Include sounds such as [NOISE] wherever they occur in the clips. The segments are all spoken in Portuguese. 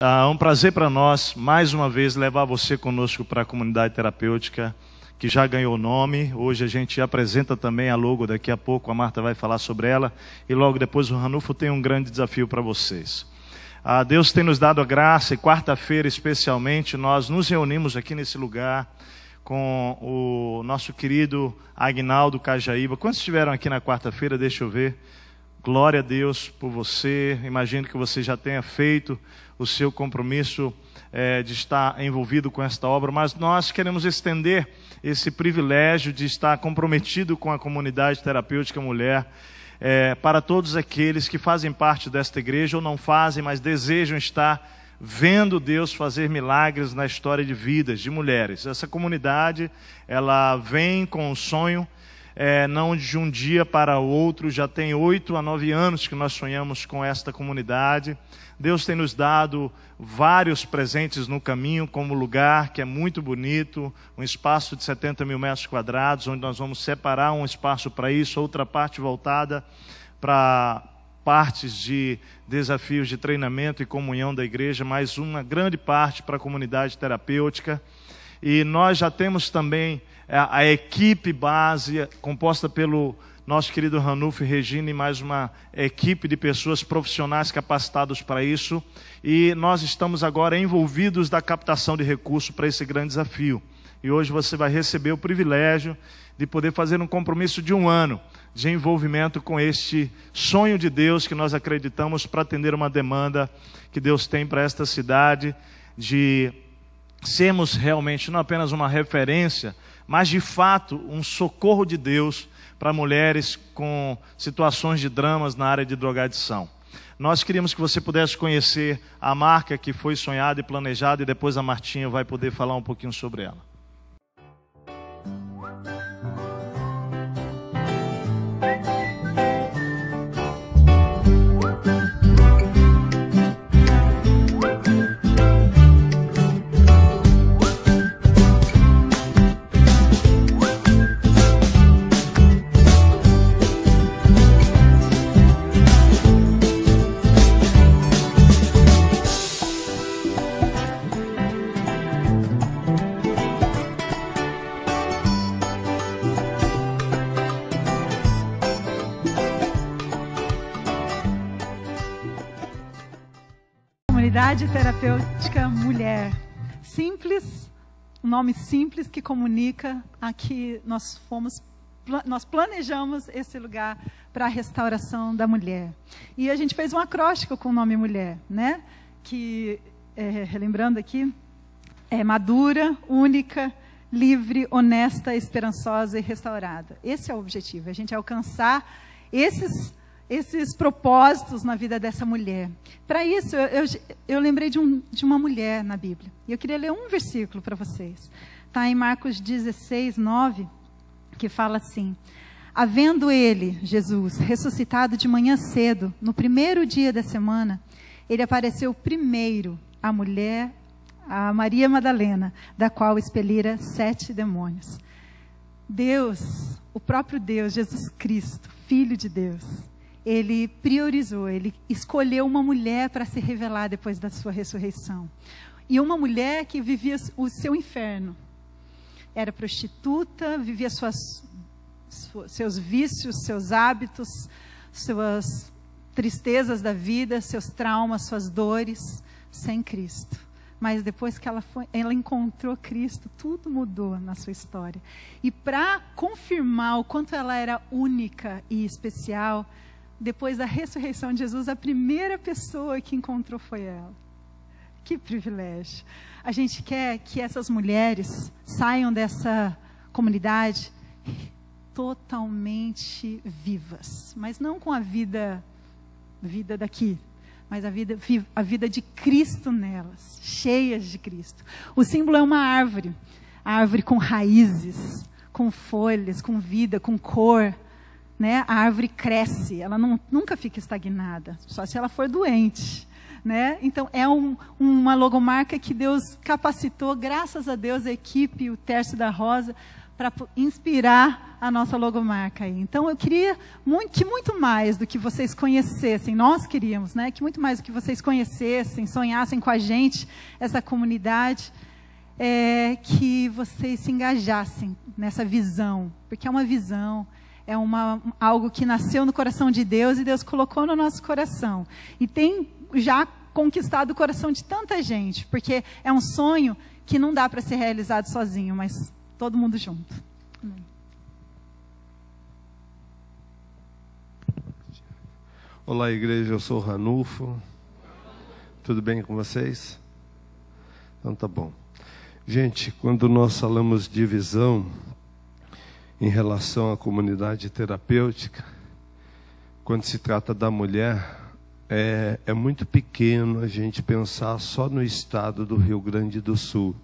Tá, é um prazer para nós, mais uma vez, levar você conosco para a comunidade terapêutica, que já ganhou nome. Hoje a gente apresenta também a logo, daqui a pouco a Marta vai falar sobre ela. E logo depois o Ranulfo tem um grande desafio para vocês. Ah, Deus tem nos dado a graça e quarta-feira, especialmente, nós nos reunimos aqui nesse lugar com o nosso querido Agnaldo Cajaíba. Quantos estiveram aqui na quarta-feira? Deixa eu ver. Glória a Deus por você. Imagino que você já tenha feito o seu compromisso é, de estar envolvido com esta obra, mas nós queremos estender esse privilégio de estar comprometido com a comunidade terapêutica mulher. É, para todos aqueles que fazem parte desta igreja ou não fazem, mas desejam estar vendo Deus fazer milagres na história de vidas de mulheres. Essa comunidade, ela vem com o um sonho, é, não de um dia para outro, já tem oito a nove anos que nós sonhamos com esta comunidade. Deus tem nos dado vários presentes no caminho, como lugar que é muito bonito, um espaço de 70 mil metros quadrados, onde nós vamos separar um espaço para isso, outra parte voltada para partes de desafios de treinamento e comunhão da igreja, mais uma grande parte para a comunidade terapêutica. E nós já temos também a, a equipe base composta pelo nosso querido Ranulfo e Regina e mais uma equipe de pessoas profissionais capacitados para isso. E nós estamos agora envolvidos da captação de recursos para esse grande desafio. E hoje você vai receber o privilégio de poder fazer um compromisso de um ano de envolvimento com este sonho de Deus que nós acreditamos para atender uma demanda que Deus tem para esta cidade de sermos realmente não apenas uma referência, mas de fato um socorro de Deus para mulheres com situações de dramas na área de drogadição. Nós queríamos que você pudesse conhecer a marca que foi sonhada e planejada e depois a Martinha vai poder falar um pouquinho sobre ela. Comunidade Terapêutica Mulher. Simples, um nome simples que comunica a que nós fomos nós planejamos esse lugar para a restauração da mulher. E a gente fez um acróstico com o nome mulher, né? Que, é, relembrando aqui, é madura, única, livre, honesta, esperançosa e restaurada. Esse é o objetivo, é a gente alcançar esses esses propósitos na vida dessa mulher. Para isso, eu, eu, lembrei de, um, de, uma mulher na Bíblia. E eu queria ler um versículo para vocês. Está em Marcos 16, 9, que fala assim: Havendo ele, Jesus, ressuscitado de manhã cedo, no primeiro dia da semana, ele apareceu primeiro à mulher, a Maria Madalena, da qual expelira sete demônios. Deus, o próprio Deus, Jesus Cristo, Filho de Deus, ele priorizou, ele escolheu uma mulher para se revelar depois da sua ressurreição. E uma mulher que vivia o seu inferno. Era prostituta, vivia suas, seus vícios, seus hábitos, suas tristezas da vida, seus traumas, suas dores, sem Cristo. Mas depois que ela, foi, ela encontrou Cristo, tudo mudou na sua história. E para confirmar o quanto ela era única e especial, depois da ressurreição de Jesus, a primeira pessoa que encontrou foi ela. Que privilégio. A gente quer que essas mulheres saiam dessa comunidade totalmente vivas, mas não com a vida vida daqui, mas a vida a vida de Cristo nelas, cheias de Cristo. O símbolo é uma árvore, árvore com raízes, com folhas, com vida, com cor né, a árvore cresce, ela não, nunca fica estagnada, só se ela for doente. Né? Então, é um, uma logomarca que Deus capacitou, graças a Deus, a equipe, o Terço da Rosa, para inspirar a nossa logomarca. Aí. Então, eu queria muito, que muito mais do que vocês conhecessem, nós queríamos, né? que muito mais do que vocês conhecessem, sonhassem com a gente, essa comunidade, é, que vocês se engajassem nessa visão, porque é uma visão, é uma, algo que nasceu no coração de Deus e Deus colocou no nosso coração. E tem já conquistado o coração de tanta gente, porque é um sonho que não dá para ser realizado sozinho, mas todo mundo junto. Olá, igreja, eu sou Ranulfo. Tudo bem com vocês? Então tá bom. Gente, quando nós falamos de visão, em relação à comunidade terapêutica, quando se trata da mulher, é, é, muito pequeno a gente pensar só no estado do Rio Grande do Sul.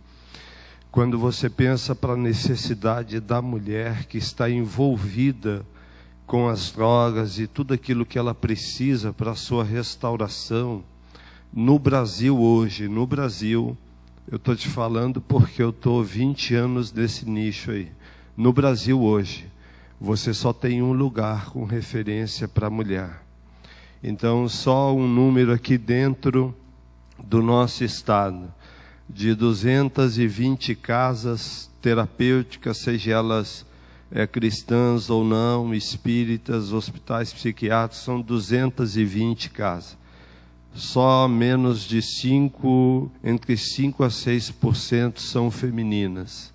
Quando você pensa para a necessidade da mulher que está envolvida com as drogas e tudo aquilo que ela precisa para a sua restauração, no Brasil hoje, no Brasil, eu estou te falando porque eu estou 20 anos nesse nicho aí. No Brasil hoje, você só tem um lugar com referência para mulher. Então, só um número aqui dentro do nosso estado, de 220 casas terapêuticas, seja elas é, cristãs ou não, espíritas, hospitais psiquiátricos, são 220 casas. Só menos de 5, entre 5 a 6% são femininas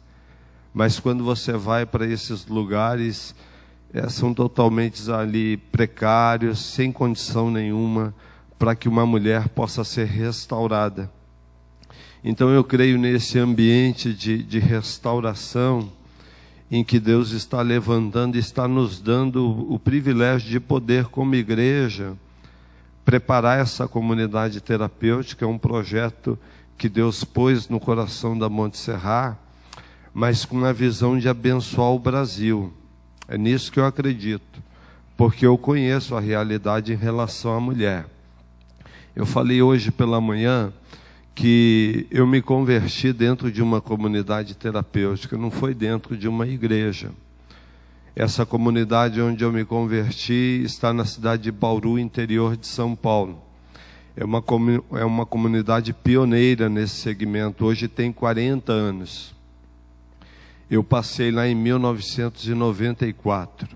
mas quando você vai para esses lugares, é, são totalmente ali precários, sem condição nenhuma para que uma mulher possa ser restaurada. Então eu creio nesse ambiente de, de restauração em que Deus está levantando, está nos dando o privilégio de poder, como igreja, preparar essa comunidade terapêutica. É um projeto que Deus pôs no coração da Monte Serrat mas com a visão de abençoar o Brasil. É nisso que eu acredito, porque eu conheço a realidade em relação à mulher. Eu falei hoje pela manhã que eu me converti dentro de uma comunidade terapêutica, não foi dentro de uma igreja. Essa comunidade onde eu me converti está na cidade de Bauru, interior de São Paulo. É uma, é uma comunidade pioneira nesse segmento, hoje tem 40 anos. Eu passei lá em 1994.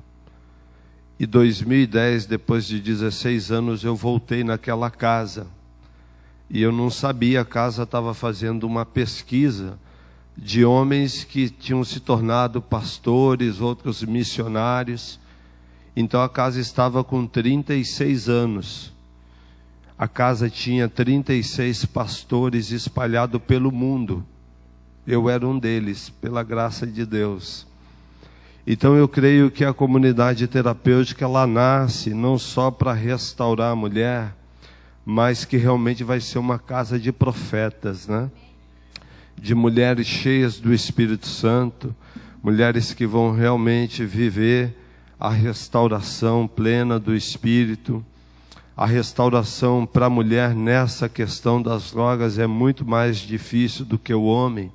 E 2010, depois de 16 anos, eu voltei naquela casa. E eu não sabia, a casa estava fazendo uma pesquisa de homens que tinham se tornado pastores, outros missionários. Então a casa estava com 36 anos. A casa tinha 36 pastores espalhados pelo mundo. Eu era um deles, pela graça de Deus. Então eu creio que a comunidade terapêutica ela nasce não só para restaurar a mulher, mas que realmente vai ser uma casa de profetas, né? De mulheres cheias do Espírito Santo, mulheres que vão realmente viver a restauração plena do espírito. A restauração para a mulher nessa questão das drogas é muito mais difícil do que o homem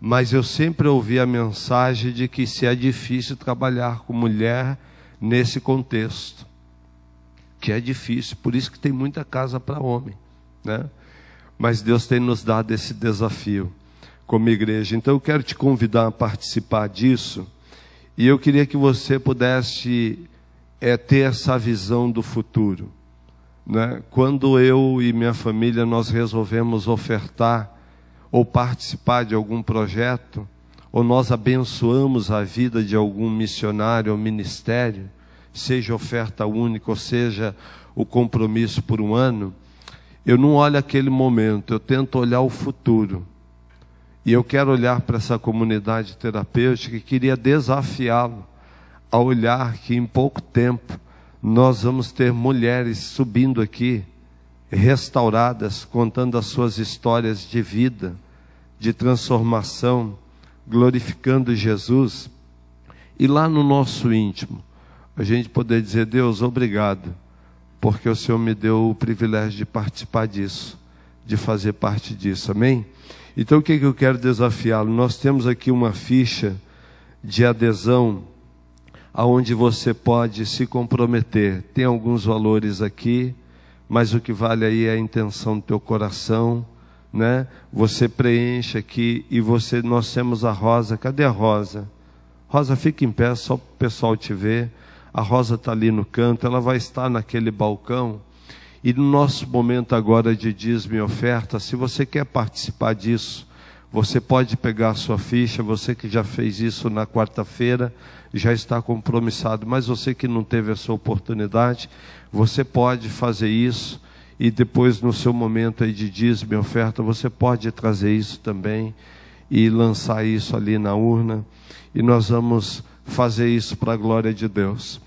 mas eu sempre ouvi a mensagem de que se é difícil trabalhar com mulher nesse contexto, que é difícil, por isso que tem muita casa para homem, né? Mas Deus tem nos dado esse desafio como igreja. Então eu quero te convidar a participar disso e eu queria que você pudesse é, ter essa visão do futuro, né? Quando eu e minha família nós resolvemos ofertar ou participar de algum projeto, ou nós abençoamos a vida de algum missionário ou ministério, seja oferta única, ou seja o compromisso por um ano, eu não olho aquele momento, eu tento olhar o futuro. E eu quero olhar para essa comunidade terapêutica e queria desafiá-lo a olhar que em pouco tempo nós vamos ter mulheres subindo aqui restauradas, contando as suas histórias de vida, de transformação, glorificando Jesus. E lá no nosso íntimo, a gente poder dizer: Deus, obrigado, porque o Senhor me deu o privilégio de participar disso, de fazer parte disso. Amém? Então, o que, é que eu quero desafiá-lo? Nós temos aqui uma ficha de adesão aonde você pode se comprometer. Tem alguns valores aqui mas o que vale aí é a intenção do teu coração, né? Você preenche aqui e você nós temos a Rosa. Cadê a Rosa? Rosa fica em pé só para o pessoal te ver. A Rosa está ali no canto, ela vai estar naquele balcão. E no nosso momento agora de dízimo e oferta, se você quer participar disso, você pode pegar a sua ficha, você que já fez isso na quarta-feira, já está compromissado, mas você que não teve essa oportunidade, você pode fazer isso e depois no seu momento aí de dízimo e oferta, você pode trazer isso também e lançar isso ali na urna. E nós vamos fazer isso para a glória de Deus.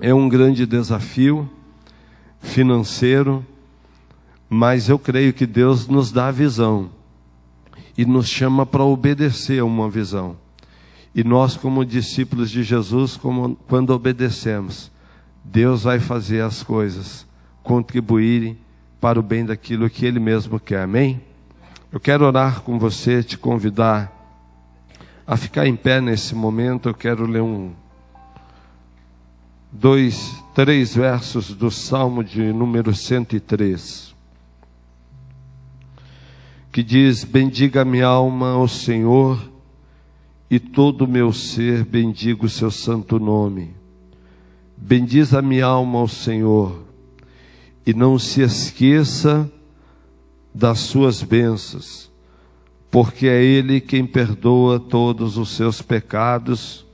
É um grande desafio financeiro, mas eu creio que Deus nos dá a visão e nos chama para obedecer a uma visão. E nós, como discípulos de Jesus, como, quando obedecemos, Deus vai fazer as coisas contribuírem para o bem daquilo que Ele mesmo quer. Amém? Eu quero orar com você, te convidar a ficar em pé nesse momento. Eu quero ler um, dois, três versos do Salmo de número 103, que diz: Bendiga minha alma ao Senhor, e todo o meu ser bendiga o seu santo nome. Bendiz a minha alma ao Senhor, e não se esqueça das suas bênçãos, porque é Ele quem perdoa todos os seus pecados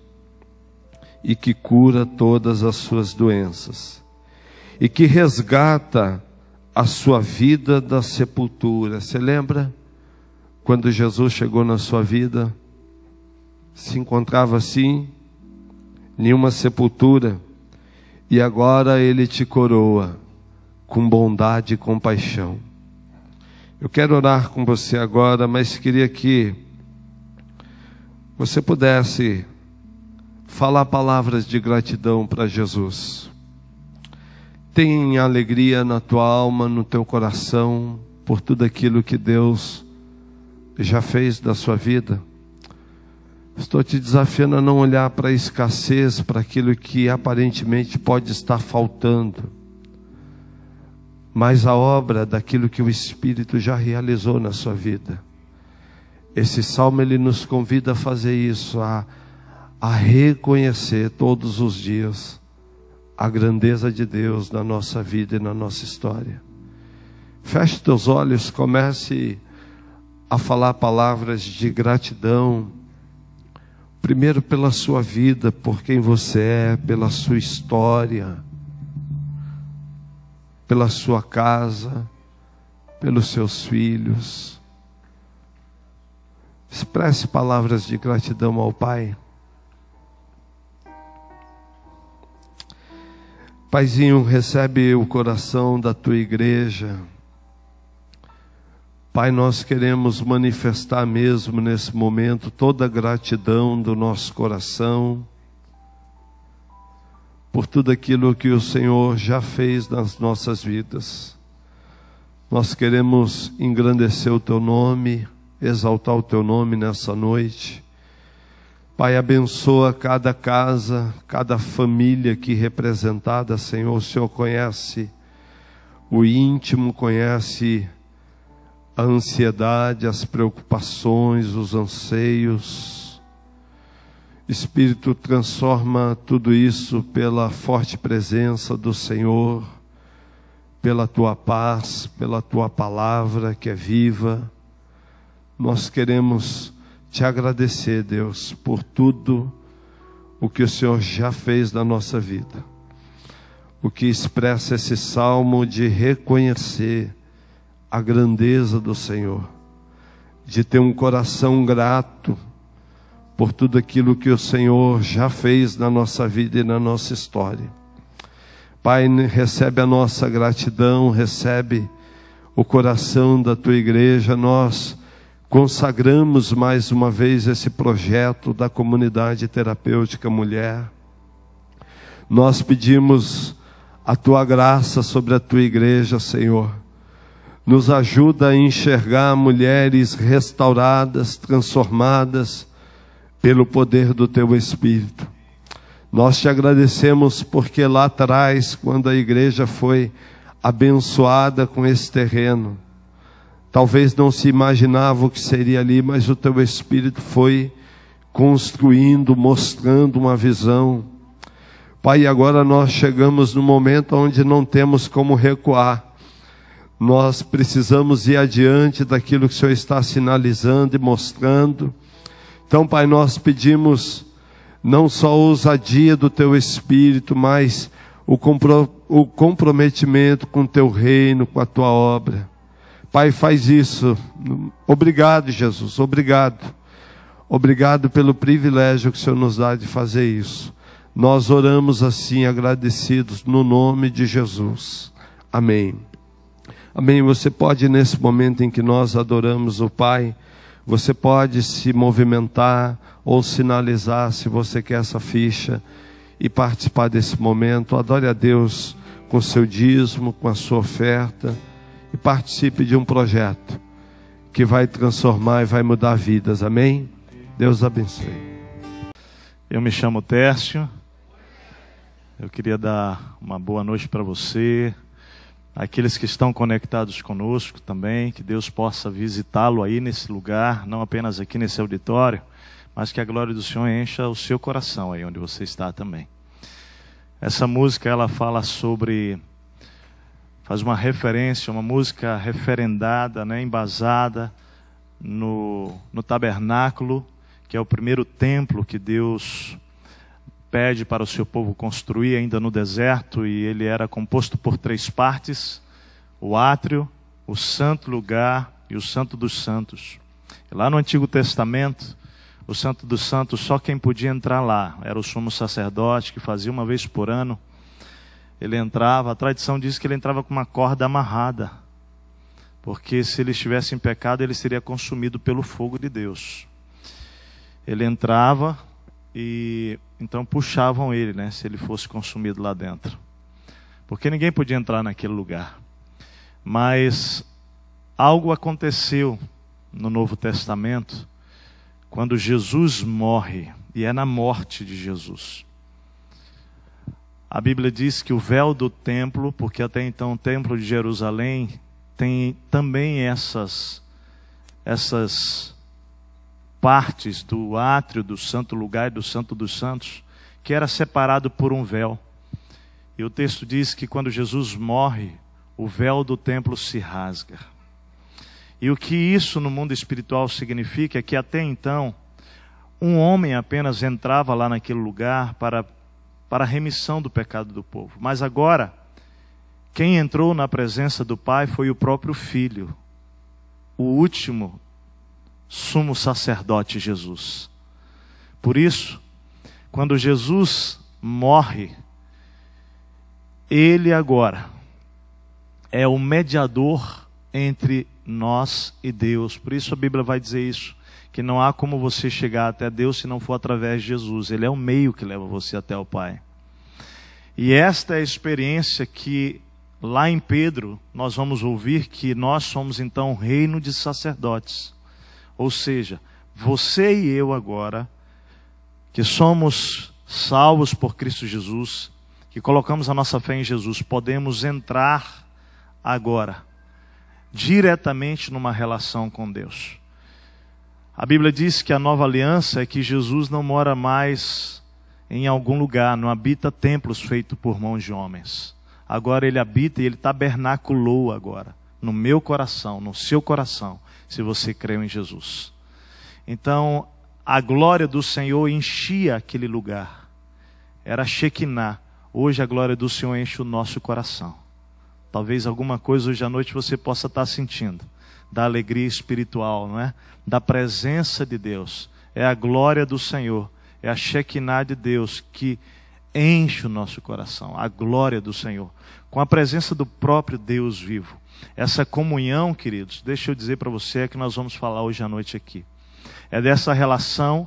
e que cura todas as suas doenças, e que resgata a sua vida da sepultura. Você lembra quando Jesus chegou na sua vida? Se encontrava assim, nenhuma sepultura e agora ele te coroa com bondade e compaixão. Eu quero orar com você agora, mas queria que você pudesse falar palavras de gratidão para Jesus. Tem alegria na tua alma, no teu coração, por tudo aquilo que Deus já fez da sua vida. Estou te desafiando a não olhar para a escassez, para aquilo que aparentemente pode estar faltando, mas a obra daquilo que o Espírito já realizou na sua vida. Esse salmo ele nos convida a fazer isso, a, a reconhecer todos os dias a grandeza de Deus na nossa vida e na nossa história. Feche teus olhos, comece a falar palavras de gratidão Primeiro, pela sua vida, por quem você é, pela sua história, pela sua casa, pelos seus filhos. Expresse palavras de gratidão ao Pai. Paizinho, recebe o coração da tua igreja. Pai, nós queremos manifestar mesmo nesse momento toda a gratidão do nosso coração por tudo aquilo que o Senhor já fez nas nossas vidas. Nós queremos engrandecer o teu nome, exaltar o teu nome nessa noite. Pai, abençoa cada casa, cada família aqui representada, Senhor. O Senhor conhece o íntimo, conhece a ansiedade, as preocupações, os anseios. Espírito, transforma tudo isso pela forte presença do Senhor, pela tua paz, pela tua palavra que é viva. Nós queremos te agradecer, Deus, por tudo o que o Senhor já fez na nossa vida. O que expressa esse salmo de reconhecer a grandeza do Senhor, de ter um coração grato por tudo aquilo que o Senhor já fez na nossa vida e na nossa história. Pai, recebe a nossa gratidão, recebe o coração da tua igreja, nós consagramos mais uma vez esse projeto da comunidade terapêutica mulher. Nós pedimos a tua graça sobre a tua igreja, Senhor nos ajuda a enxergar mulheres restauradas, transformadas pelo poder do teu Espírito. Nós te agradecemos porque lá atrás, quando a igreja foi abençoada com esse terreno, talvez não se imaginava o que seria ali, mas o teu Espírito foi construindo, mostrando uma visão. Pai, agora nós chegamos no momento onde não temos como recuar nós precisamos ir adiante daquilo que o Senhor está sinalizando e mostrando. Então, Pai, nós pedimos não só a ousadia do Teu Espírito, mas o, compro o comprometimento com o Teu reino, com a Tua obra. Pai, faz isso. Obrigado, Jesus, obrigado. Obrigado pelo privilégio que o Senhor nos dá de fazer isso. Nós oramos assim, agradecidos, no nome de Jesus. Amém. Amém. Você pode, nesse momento em que nós adoramos o Pai, você pode se movimentar ou sinalizar se você quer essa ficha e participar desse momento. Adore a Deus com seu dízimo, com a sua oferta e participe de um projeto que vai transformar e vai mudar vidas. Amém? Deus abençoe. Eu me chamo Tércio. Eu queria dar uma boa noite para você, aqueles que estão conectados conosco também, que Deus possa visitá-lo aí nesse lugar, não apenas aqui nesse auditório, mas que a glória do Senhor encha o seu coração aí onde você está também. Essa música ela fala sobre faz uma referência, uma música referendada, né, embasada no, no tabernáculo, que é o primeiro templo que Deus pede para o seu povo construir ainda no deserto, e ele era composto por três partes: o átrio, o santo lugar e o santo dos santos. Lá no Antigo Testamento, o santo dos santos, só quem podia entrar lá era o sumo sacerdote, que fazia uma vez por ano. Ele entrava, a tradição diz que ele entrava com uma corda amarrada, porque se ele estivesse em pecado, ele seria consumido pelo fogo de Deus. Ele entrava, e então puxavam ele, né, se ele fosse consumido lá dentro. Porque ninguém podia entrar naquele lugar. Mas algo aconteceu no Novo Testamento quando Jesus morre, e é na morte de Jesus. A Bíblia diz que o véu do templo, porque até então o templo de Jerusalém tem também essas essas partes do átrio do santo lugar e do santo dos santos, que era separado por um véu. E o texto diz que quando Jesus morre, o véu do templo se rasga. E o que isso no mundo espiritual significa é que até então, um homem apenas entrava lá naquele lugar para, para a remissão do pecado do povo. Mas agora, quem entrou na presença do Pai foi o próprio Filho, o último sumo sacerdote Jesus. Por isso, quando Jesus morre, ele agora é o mediador entre nós e Deus. Por isso a Bíblia vai dizer isso, que não há como você chegar até Deus se não for através de Jesus. Ele é o meio que leva você até o Pai. E esta é a experiência que lá em Pedro nós vamos ouvir que nós somos então reino de sacerdotes. Ou seja, você e eu agora, que somos salvos por Cristo Jesus, que colocamos a nossa fé em Jesus, podemos entrar agora diretamente numa relação com Deus. A Bíblia diz que a nova aliança é que Jesus não mora mais em algum lugar, não habita templos feitos por mãos de homens. Agora ele habita e ele tabernaculou agora, no meu coração, no seu coração se você creu em Jesus. Então, a glória do Senhor enchia aquele lugar. Era Shekinah. Hoje a glória do Senhor enche o nosso coração. Talvez alguma coisa hoje à noite você possa estar sentindo da alegria espiritual, não é? Da presença de Deus. É a glória do Senhor, é a Shekinah de Deus que enche o nosso coração, a glória do Senhor, com a presença do próprio Deus vivo. Essa comunhão, queridos, deixa eu dizer para você é que nós vamos falar hoje à noite aqui. É dessa relação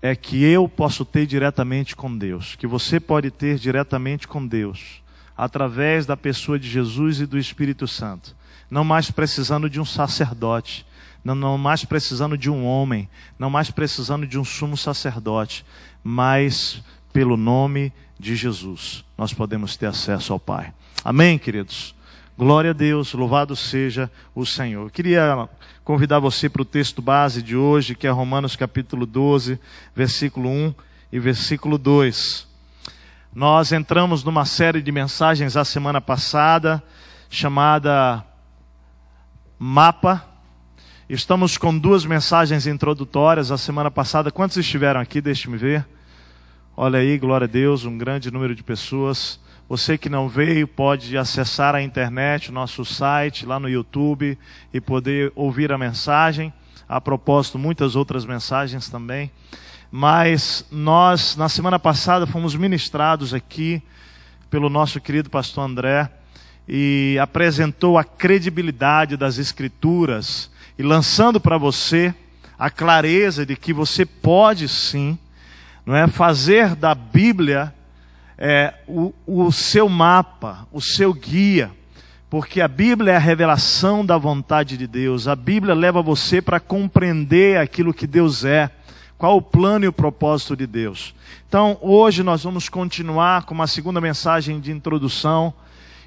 é que eu posso ter diretamente com Deus, que você pode ter diretamente com Deus, através da pessoa de Jesus e do Espírito Santo. Não mais precisando de um sacerdote, não, não mais precisando de um homem, não mais precisando de um sumo sacerdote, mas pelo nome de Jesus nós podemos ter acesso ao Pai. Amém, queridos? Glória a Deus, louvado seja o Senhor. Eu queria convidar você para o texto base de hoje, que é Romanos capítulo 12, versículo 1 e versículo 2. Nós entramos numa série de mensagens a semana passada, chamada Mapa. Estamos com duas mensagens introdutórias a semana passada. Quantos estiveram aqui? Deixe-me ver. Olha aí, glória a Deus, um grande número de pessoas. Você que não veio pode acessar a internet, o nosso site, lá no YouTube e poder ouvir a mensagem. A propósito, muitas outras mensagens também. Mas nós, na semana passada, fomos ministrados aqui pelo nosso querido pastor André e apresentou a credibilidade das Escrituras e lançando para você a clareza de que você pode sim não é fazer da Bíblia é, o, o seu mapa, o seu guia, porque a Bíblia é a revelação da vontade de Deus. A Bíblia leva você para compreender aquilo que Deus é, qual o plano e o propósito de Deus. Então, hoje nós vamos continuar com uma segunda mensagem de introdução.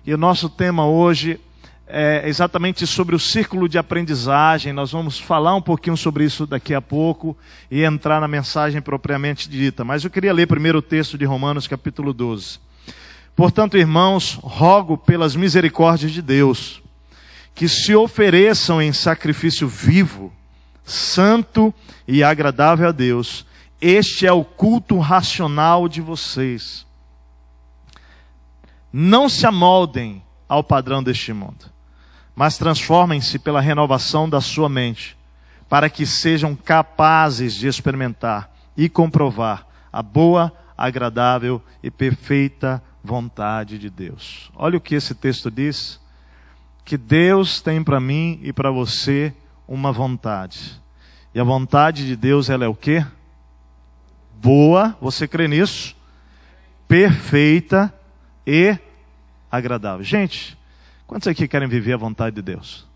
E o nosso tema hoje é, exatamente sobre o círculo de aprendizagem. Nós vamos falar um pouquinho sobre isso daqui a pouco e entrar na mensagem propriamente dita. Mas eu queria ler primeiro o texto de Romanos, capítulo 12. Portanto, irmãos, rogo pelas misericórdias de Deus que se ofereçam em sacrifício vivo, santo e agradável a Deus. Este é o culto racional de vocês. Não se amoldem ao padrão deste mundo mas transformem-se pela renovação da sua mente, para que sejam capazes de experimentar e comprovar a boa, agradável e perfeita vontade de Deus. Olha o que esse texto diz: que Deus tem para mim e para você uma vontade. E a vontade de Deus, ela é o quê? Boa, você crê nisso? Perfeita e agradável. Gente, Quantos aqui querem viver a vontade de Deus?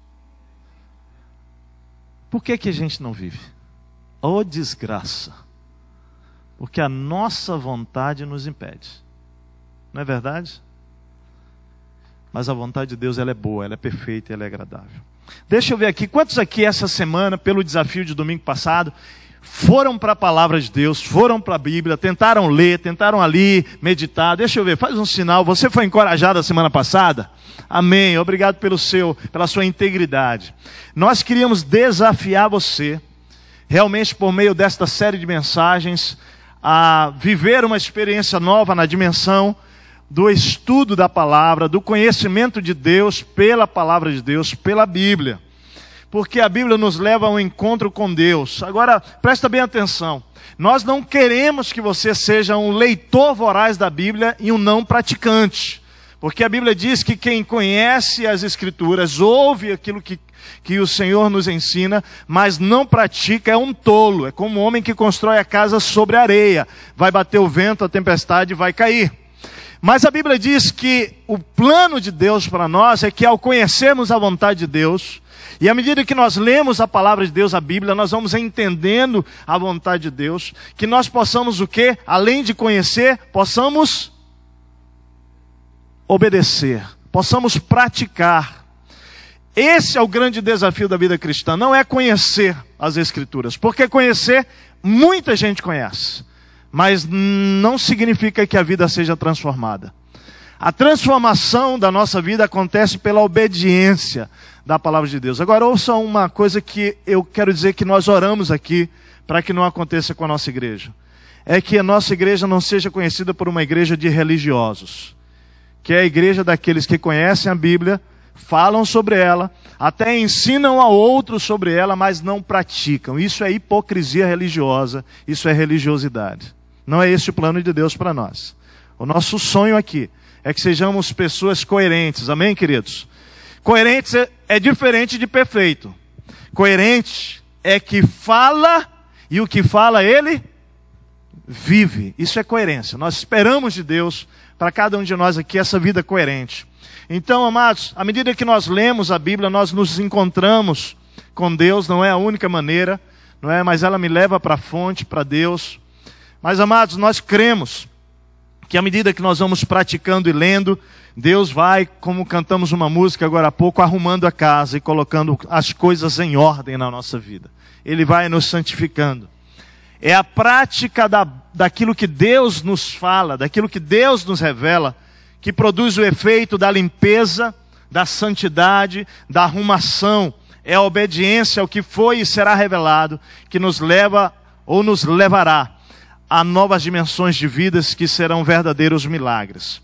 Por que, que a gente não vive? Oh, desgraça! Porque a nossa vontade nos impede. Não é verdade? Mas a vontade de Deus ela é boa, ela é perfeita, ela é agradável. Deixa eu ver aqui, quantos aqui essa semana, pelo desafio de domingo passado, foram para a palavra de Deus, foram para a Bíblia, tentaram ler, tentaram ali, meditar. Deixa eu ver, faz um sinal. Você foi encorajado a semana passada? Amém. Obrigado pelo seu, pela sua integridade. Nós queríamos desafiar você, realmente por meio desta série de mensagens, a viver uma experiência nova na dimensão do estudo da palavra, do conhecimento de Deus pela palavra de Deus, pela Bíblia porque a Bíblia nos leva a um encontro com Deus. Agora, presta bem atenção. Nós não queremos que você seja um leitor voraz da Bíblia e um não praticante. Porque a Bíblia diz que quem conhece as Escrituras, ouve aquilo que, que o Senhor nos ensina, mas não pratica, é um tolo. É como um homem que constrói a casa sobre a areia. Vai bater o vento, a tempestade vai cair. Mas a Bíblia diz que o plano de Deus para nós é que ao conhecermos a vontade de Deus, e à medida que nós lemos a palavra de Deus, a Bíblia, nós vamos entendendo a vontade de Deus, que nós possamos o quê? Além de conhecer, possamos obedecer, possamos praticar. Esse é o grande desafio da vida cristã, não é conhecer as escrituras, porque conhecer muita gente conhece, mas não significa que a vida seja transformada. A transformação da nossa vida acontece pela obediência da palavra de Deus. Agora, ouça uma coisa que eu quero dizer que nós oramos aqui para que não aconteça com a nossa igreja. É que a nossa igreja não seja conhecida por uma igreja de religiosos, que é a igreja daqueles que conhecem a Bíblia, falam sobre ela, até ensinam a outros sobre ela, mas não praticam. Isso é hipocrisia religiosa, isso é religiosidade. Não é esse o plano de Deus para nós. O nosso sonho aqui é que sejamos pessoas coerentes, amém, queridos? Coerente é diferente de perfeito. Coerente é que fala e o que fala ele vive. Isso é coerência. Nós esperamos de Deus para cada um de nós aqui essa vida coerente. Então, amados, à medida que nós lemos a Bíblia, nós nos encontramos com Deus, não é a única maneira, não é, mas ela me leva para a fonte, para Deus. Mas, amados, nós cremos que à medida que nós vamos praticando e lendo, Deus vai, como cantamos uma música agora há pouco, arrumando a casa e colocando as coisas em ordem na nossa vida. Ele vai nos santificando. É a prática da, daquilo que Deus nos fala, daquilo que Deus nos revela, que produz o efeito da limpeza, da santidade, da arrumação. É a obediência ao que foi e será revelado que nos leva ou nos levará a novas dimensões de vidas que serão verdadeiros milagres.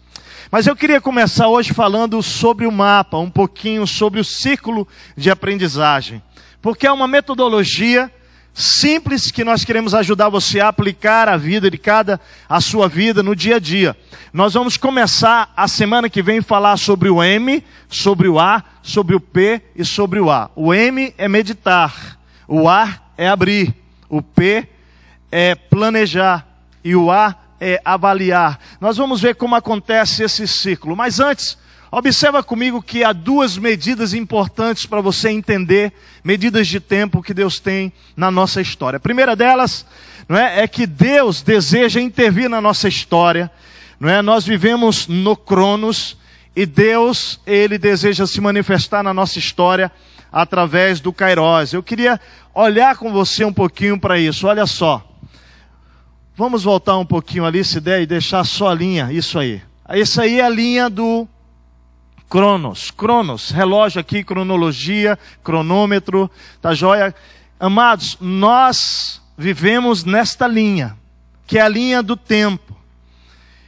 Mas eu queria começar hoje falando sobre o mapa, um pouquinho sobre o círculo de aprendizagem, porque é uma metodologia simples que nós queremos ajudar você a aplicar a vida de cada a sua vida no dia a dia. Nós vamos começar a semana que vem falar sobre o M, sobre o A, sobre o P e sobre o A. O M é meditar, o A é abrir, o P é planejar e o A é, avaliar. Nós vamos ver como acontece esse ciclo. Mas antes, observa comigo que há duas medidas importantes para você entender, medidas de tempo que Deus tem na nossa história. A primeira delas não é, é que Deus deseja intervir na nossa história. Não é? Nós vivemos no Cronos e Deus, ele deseja se manifestar na nossa história através do Kairos. Eu queria olhar com você um pouquinho para isso. Olha só. Vamos voltar um pouquinho ali, se der, e deixar só a linha, isso aí. Isso aí é a linha do Cronos. Cronos, relógio aqui, cronologia, cronômetro, tá joia? Amados, nós vivemos nesta linha, que é a linha do tempo.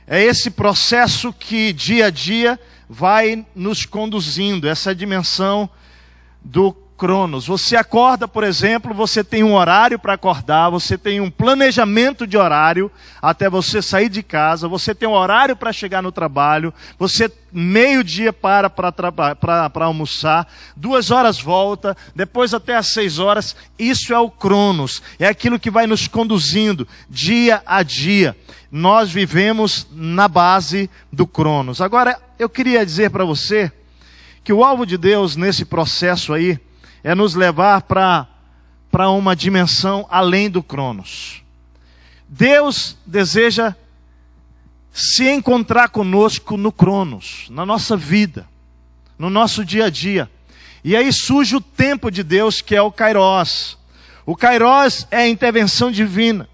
É esse processo que dia a dia vai nos conduzindo, essa dimensão do cronos. Você acorda, por exemplo, você tem um horário para acordar, você tem um planejamento de horário até você sair de casa, você tem um horário para chegar no trabalho, você meio-dia para para almoçar, duas horas volta, depois até às seis horas. Isso é o cronos, é aquilo que vai nos conduzindo dia a dia. Nós vivemos na base do cronos. Agora, eu queria dizer para você que o alvo de Deus nesse processo aí é nos levar para uma dimensão além do Cronos. Deus deseja se encontrar conosco no Cronos, na nossa vida, no nosso dia a dia. E aí surge o tempo de Deus, que é o Kairós. O Kairós é a intervenção divina.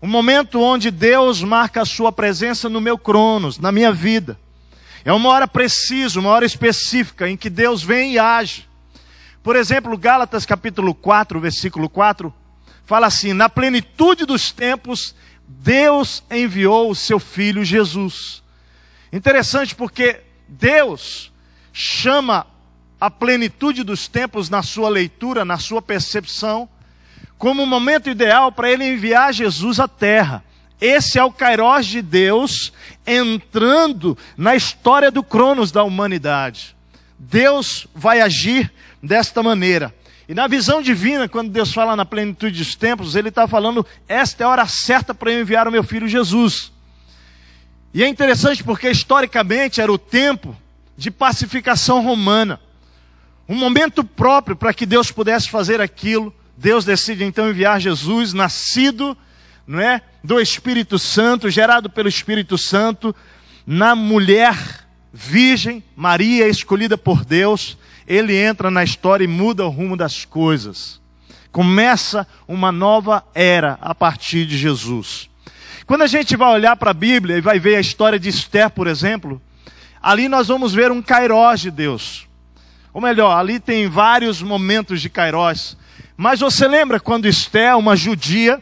O momento onde Deus marca a sua presença no meu Cronos, na minha vida. É uma hora precisa, uma hora específica em que Deus vem e age. Por exemplo, Gálatas capítulo 4, versículo 4, fala assim: Na plenitude dos tempos, Deus enviou o seu filho Jesus. Interessante porque Deus chama a plenitude dos tempos na sua leitura, na sua percepção, como o um momento ideal para ele enviar Jesus à terra. Esse é o Kairos de Deus entrando na história do Cronos da humanidade. Deus vai agir desta maneira. E na visão divina, quando Deus fala na plenitude dos tempos, Ele está falando: esta é a hora certa para eu enviar o meu filho Jesus. E é interessante porque historicamente era o tempo de pacificação romana, um momento próprio para que Deus pudesse fazer aquilo. Deus decide então enviar Jesus, nascido, não é, do Espírito Santo, gerado pelo Espírito Santo, na mulher virgem, Maria, escolhida por Deus, ele entra na história e muda o rumo das coisas. Começa uma nova era a partir de Jesus. Quando a gente vai olhar para a Bíblia e vai ver a história de Esther, por exemplo, ali nós vamos ver um kairós de Deus. Ou melhor, ali tem vários momentos de kairós. Mas você lembra quando Esther, uma judia,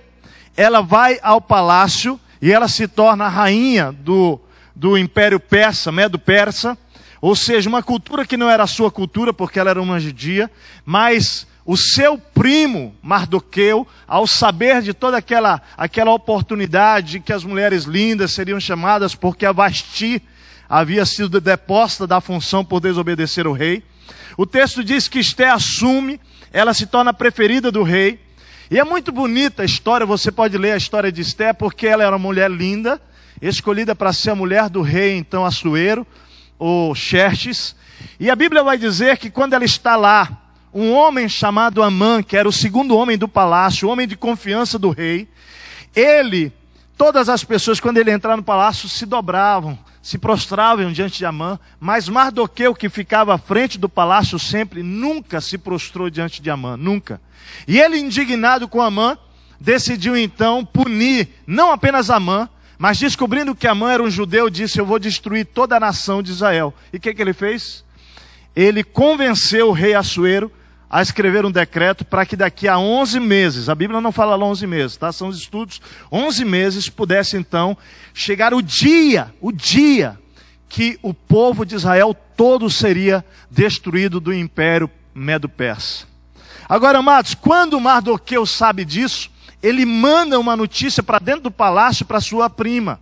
ela vai ao palácio e ela se torna a rainha do, do Império Persa, Medo né, Persa, ou seja, uma cultura que não era a sua cultura, porque ela era uma judia, mas o seu primo Mardoqueu, ao saber de toda aquela, aquela oportunidade que as mulheres lindas seriam chamadas, porque a Vasti havia sido deposta da função por desobedecer o rei, o texto diz que Esté assume, ela se torna preferida do rei. E é muito bonita a história, você pode ler a história de Esté, porque ela era uma mulher linda, escolhida para ser a mulher do rei, então Assuero. O Xerxes. E a Bíblia vai dizer que quando ela está lá, um homem chamado Amã, que era o segundo homem do palácio, o homem de confiança do rei, ele, todas as pessoas, quando ele entrava no palácio, se dobravam, se prostravam diante de Amã, mas Mardoqueu, que ficava à frente do palácio sempre, nunca se prostrou diante de Amã, nunca. E ele, indignado com Amã, decidiu então punir não apenas Amã, mas descobrindo que Amã era um judeu, disse: Eu vou destruir toda a nação de Israel. E o que, que ele fez? Ele convenceu o rei Assuero a escrever um decreto para que daqui a 11 meses, a Bíblia não fala 11 meses, tá? São os estudos, 11 meses pudesse então chegar o dia, o dia que o povo de Israel todo seria destruído do império medo-persa. Agora, amados, quando Mardoqueu sabe disso, ele manda uma notícia para dentro do palácio para sua prima.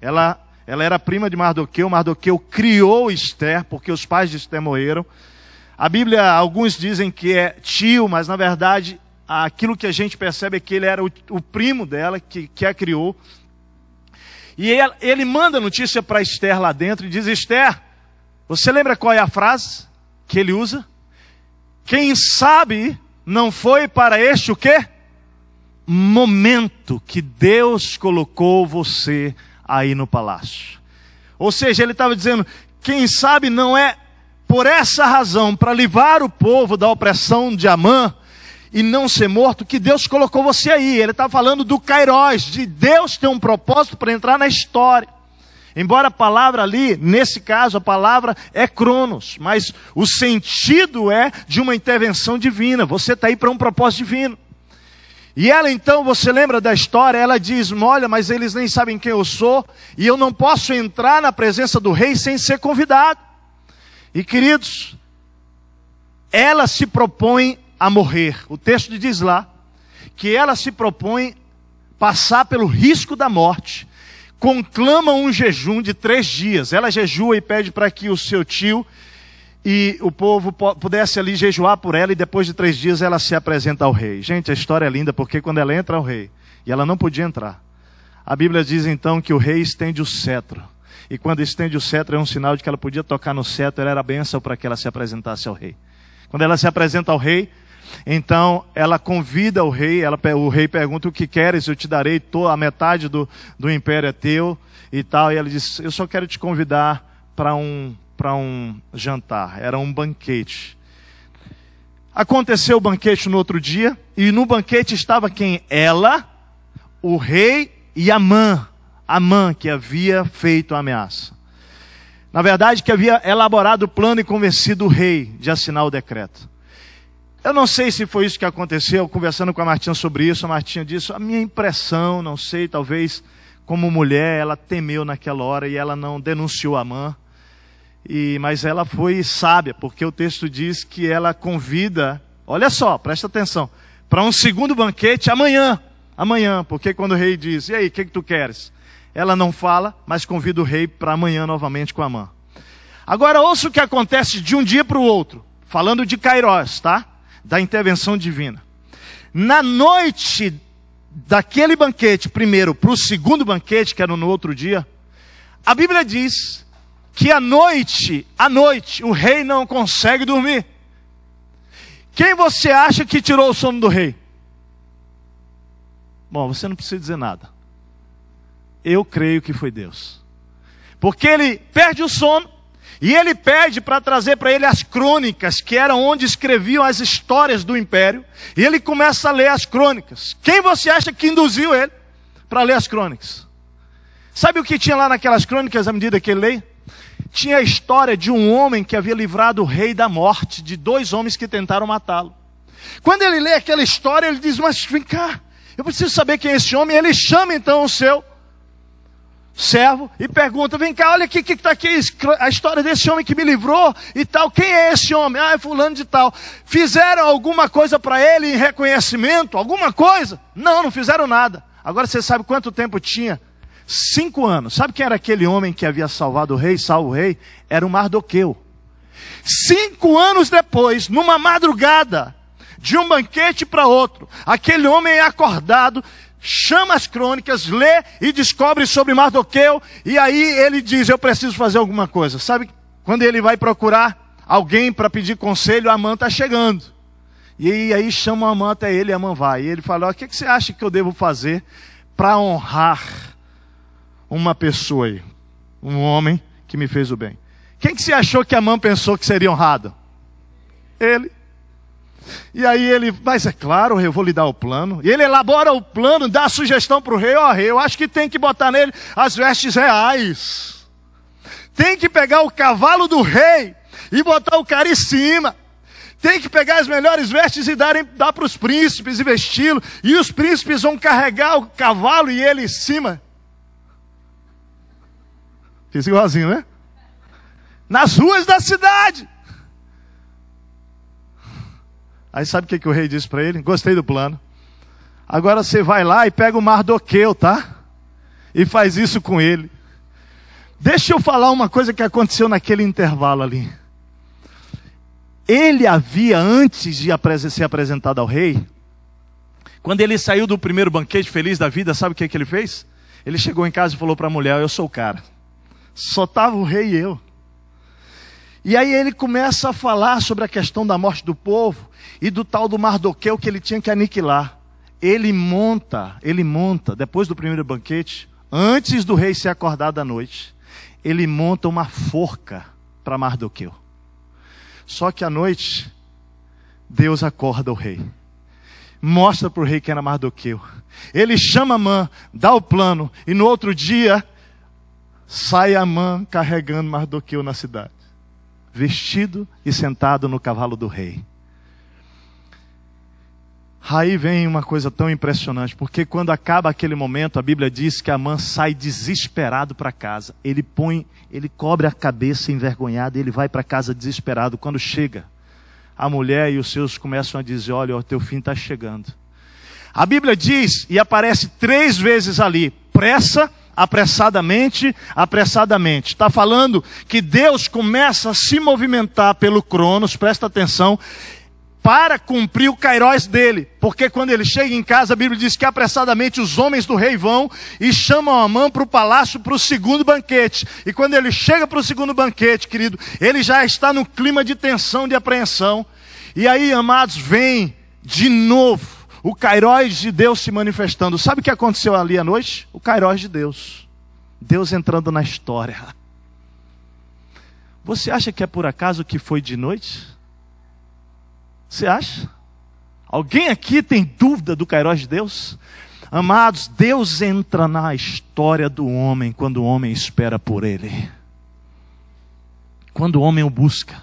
Ela, ela era prima de Mardoqueu, Mardoqueu criou Esther, porque os pais de Esther morreram. A Bíblia, alguns dizem que é tio, mas na verdade, aquilo que a gente percebe é que ele era o, o primo dela, que, que a criou. E ele, ele manda notícia para Esther lá dentro e diz: Esther, você lembra qual é a frase que ele usa? Quem sabe não foi para este o quê? momento que Deus colocou você aí no palácio. Ou seja, ele estava dizendo: quem sabe não é por essa razão, para livrar o povo da opressão de Amã e não ser morto, que Deus colocou você aí. Ele estava falando do Kairos, de Deus ter um propósito para entrar na história. Embora a palavra ali, nesse caso, a palavra é Cronos, mas o sentido é de uma intervenção divina. Você está aí para um propósito divino. E ela então, você lembra da história? Ela diz: Olha, mas eles nem sabem quem eu sou, e eu não posso entrar na presença do rei sem ser convidado. E queridos, ela se propõe a morrer. O texto diz lá que ela se propõe passar pelo risco da morte. Conclama um jejum de três dias. Ela jejua e pede para que o seu tio e o povo pudesse ali jejuar por ela e depois de três dias ela se apresenta ao rei. Gente, a história é linda porque quando ela entra ao rei, e ela não podia entrar, a Bíblia diz então que o rei estende o cetro. E quando estende o cetro é um sinal de que ela podia tocar no cetro, era a bênção para que ela se apresentasse ao rei. Quando ela se apresenta ao rei, então ela convida o rei, ela, o rei pergunta o que queres, eu te darei a metade do, do império é teu e tal. E ela diz, eu só quero te convidar para um para um jantar, era um banquete. Aconteceu o banquete no outro dia, e no banquete estava quem? Ela, o rei e a mãe a mãe que havia feito a ameaça. Na verdade, que havia elaborado o plano e convencido o rei de assinar o decreto. Eu não sei se foi isso que aconteceu, conversando com a Martinha sobre isso, a Martinha disse, a minha impressão, não sei, talvez como mulher, ela temeu naquela hora e ela não denunciou a mãe e, mas ela foi sábia, porque o texto diz que ela convida, olha só, presta atenção, para um segundo banquete amanhã. Amanhã, porque quando o rei diz, e aí, o que, que tu queres? Ela não fala, mas convida o rei para amanhã novamente com a mãe. Agora ouça o que acontece de um dia para o outro, falando de Cairós, tá? Da intervenção divina. Na noite daquele banquete, primeiro para o segundo banquete, que era no outro dia, a Bíblia diz que à noite, à noite, o rei não consegue dormir. Quem você acha que tirou o sono do rei? Bom, você não precisa dizer nada. Eu creio que foi Deus. Porque ele perde o sono e ele pede para trazer para ele as crônicas, que eram onde escreviam as histórias do império, e ele começa a ler as crônicas. Quem você acha que induziu ele para ler as crônicas? Sabe o que tinha lá naquelas crônicas à medida que ele leia? Tinha a história de um homem que havia livrado o rei da morte, de dois homens que tentaram matá-lo. Quando ele lê aquela história, ele diz: Mas vem cá, eu preciso saber quem é esse homem. Ele chama então o seu servo e pergunta: Vem cá, olha aqui que está aqui a história desse homem que me livrou e tal. Quem é esse homem? Ah, é fulano de tal. Fizeram alguma coisa para ele em reconhecimento? Alguma coisa? Não, não fizeram nada. Agora você sabe quanto tempo tinha Cinco anos. Sabe quem era aquele homem que havia salvado o rei, salvo o rei? Era o Mardoqueu. Cinco anos depois, numa madrugada, de um banquete para outro, aquele homem é acordado, chama as crônicas, lê e descobre sobre Mardoqueu, e aí ele diz: Eu preciso fazer alguma coisa. Sabe quando ele vai procurar alguém para pedir conselho, Amã está chegando. E aí chama Amã até ele, Amã vai. E ele fala: O que, que você acha que eu devo fazer para honrar? uma pessoa aí, um homem que me fez o bem. Quem que se achou que a mãe pensou que seria honrado? Ele. E aí ele, mas é claro, rei, eu vou lhe dar o plano. E ele elabora o plano, dá a sugestão para o rei, ó oh, rei, eu acho que tem que botar nele as vestes reais. Tem que pegar o cavalo do rei e botar o cara em cima. Tem que pegar as melhores vestes e dar dar para os príncipes e vesti-lo. E os príncipes vão carregar o cavalo e ele em cima. Fiz igualzinho, né? Nas ruas da cidade. Aí sabe o que, que o rei disse para ele? Gostei do plano. Agora você vai lá e pega o Mardoqueu, tá? E faz isso com ele. Deixa eu falar uma coisa que aconteceu naquele intervalo ali. Ele havia, antes de ser apresentado ao rei, quando ele saiu do primeiro banquete feliz da vida, sabe o que, que ele fez? Ele chegou em casa e falou para a mulher: Eu sou o cara. Só estava o rei e eu. E aí ele começa a falar sobre a questão da morte do povo e do tal do Mardoqueu que ele tinha que aniquilar. Ele monta, ele monta, depois do primeiro banquete, antes do rei se acordar da noite, ele monta uma forca para Mardoqueu. Só que à noite, Deus acorda o rei. Mostra para o rei quem era Mardoqueu. Ele chama man, dá o plano, e no outro dia sai Amã carregando Mardoqueu na cidade, vestido e sentado no cavalo do rei. Aí vem uma coisa tão impressionante, porque quando acaba aquele momento, a Bíblia diz que Amã sai desesperado para casa. Ele põe, ele cobre a cabeça envergonhado, ele vai para casa desesperado. Quando chega, a mulher e os seus começam a dizer: Olha, o teu fim está chegando. A Bíblia diz, e aparece três vezes ali: pressa, apressadamente, apressadamente. Está falando que Deus começa a se movimentar pelo Cronos, presta atenção, para cumprir o Cairóis dele. Porque quando ele chega em casa, a Bíblia diz que apressadamente os homens do rei vão e chamam Amã para o palácio para o segundo banquete. E quando ele chega para o segundo banquete, querido, ele já está no clima de tensão, de apreensão. E aí, amados, vem de novo o Cairós de Deus se manifestando. Sabe o que aconteceu ali à noite? O Cairós de Deus. Deus entrando na história. Você acha que é por acaso que foi de noite? Você acha? Alguém aqui tem dúvida do Cairós de Deus? Amados, Deus entra na história do homem quando o homem espera por ele. Quando o homem o busca.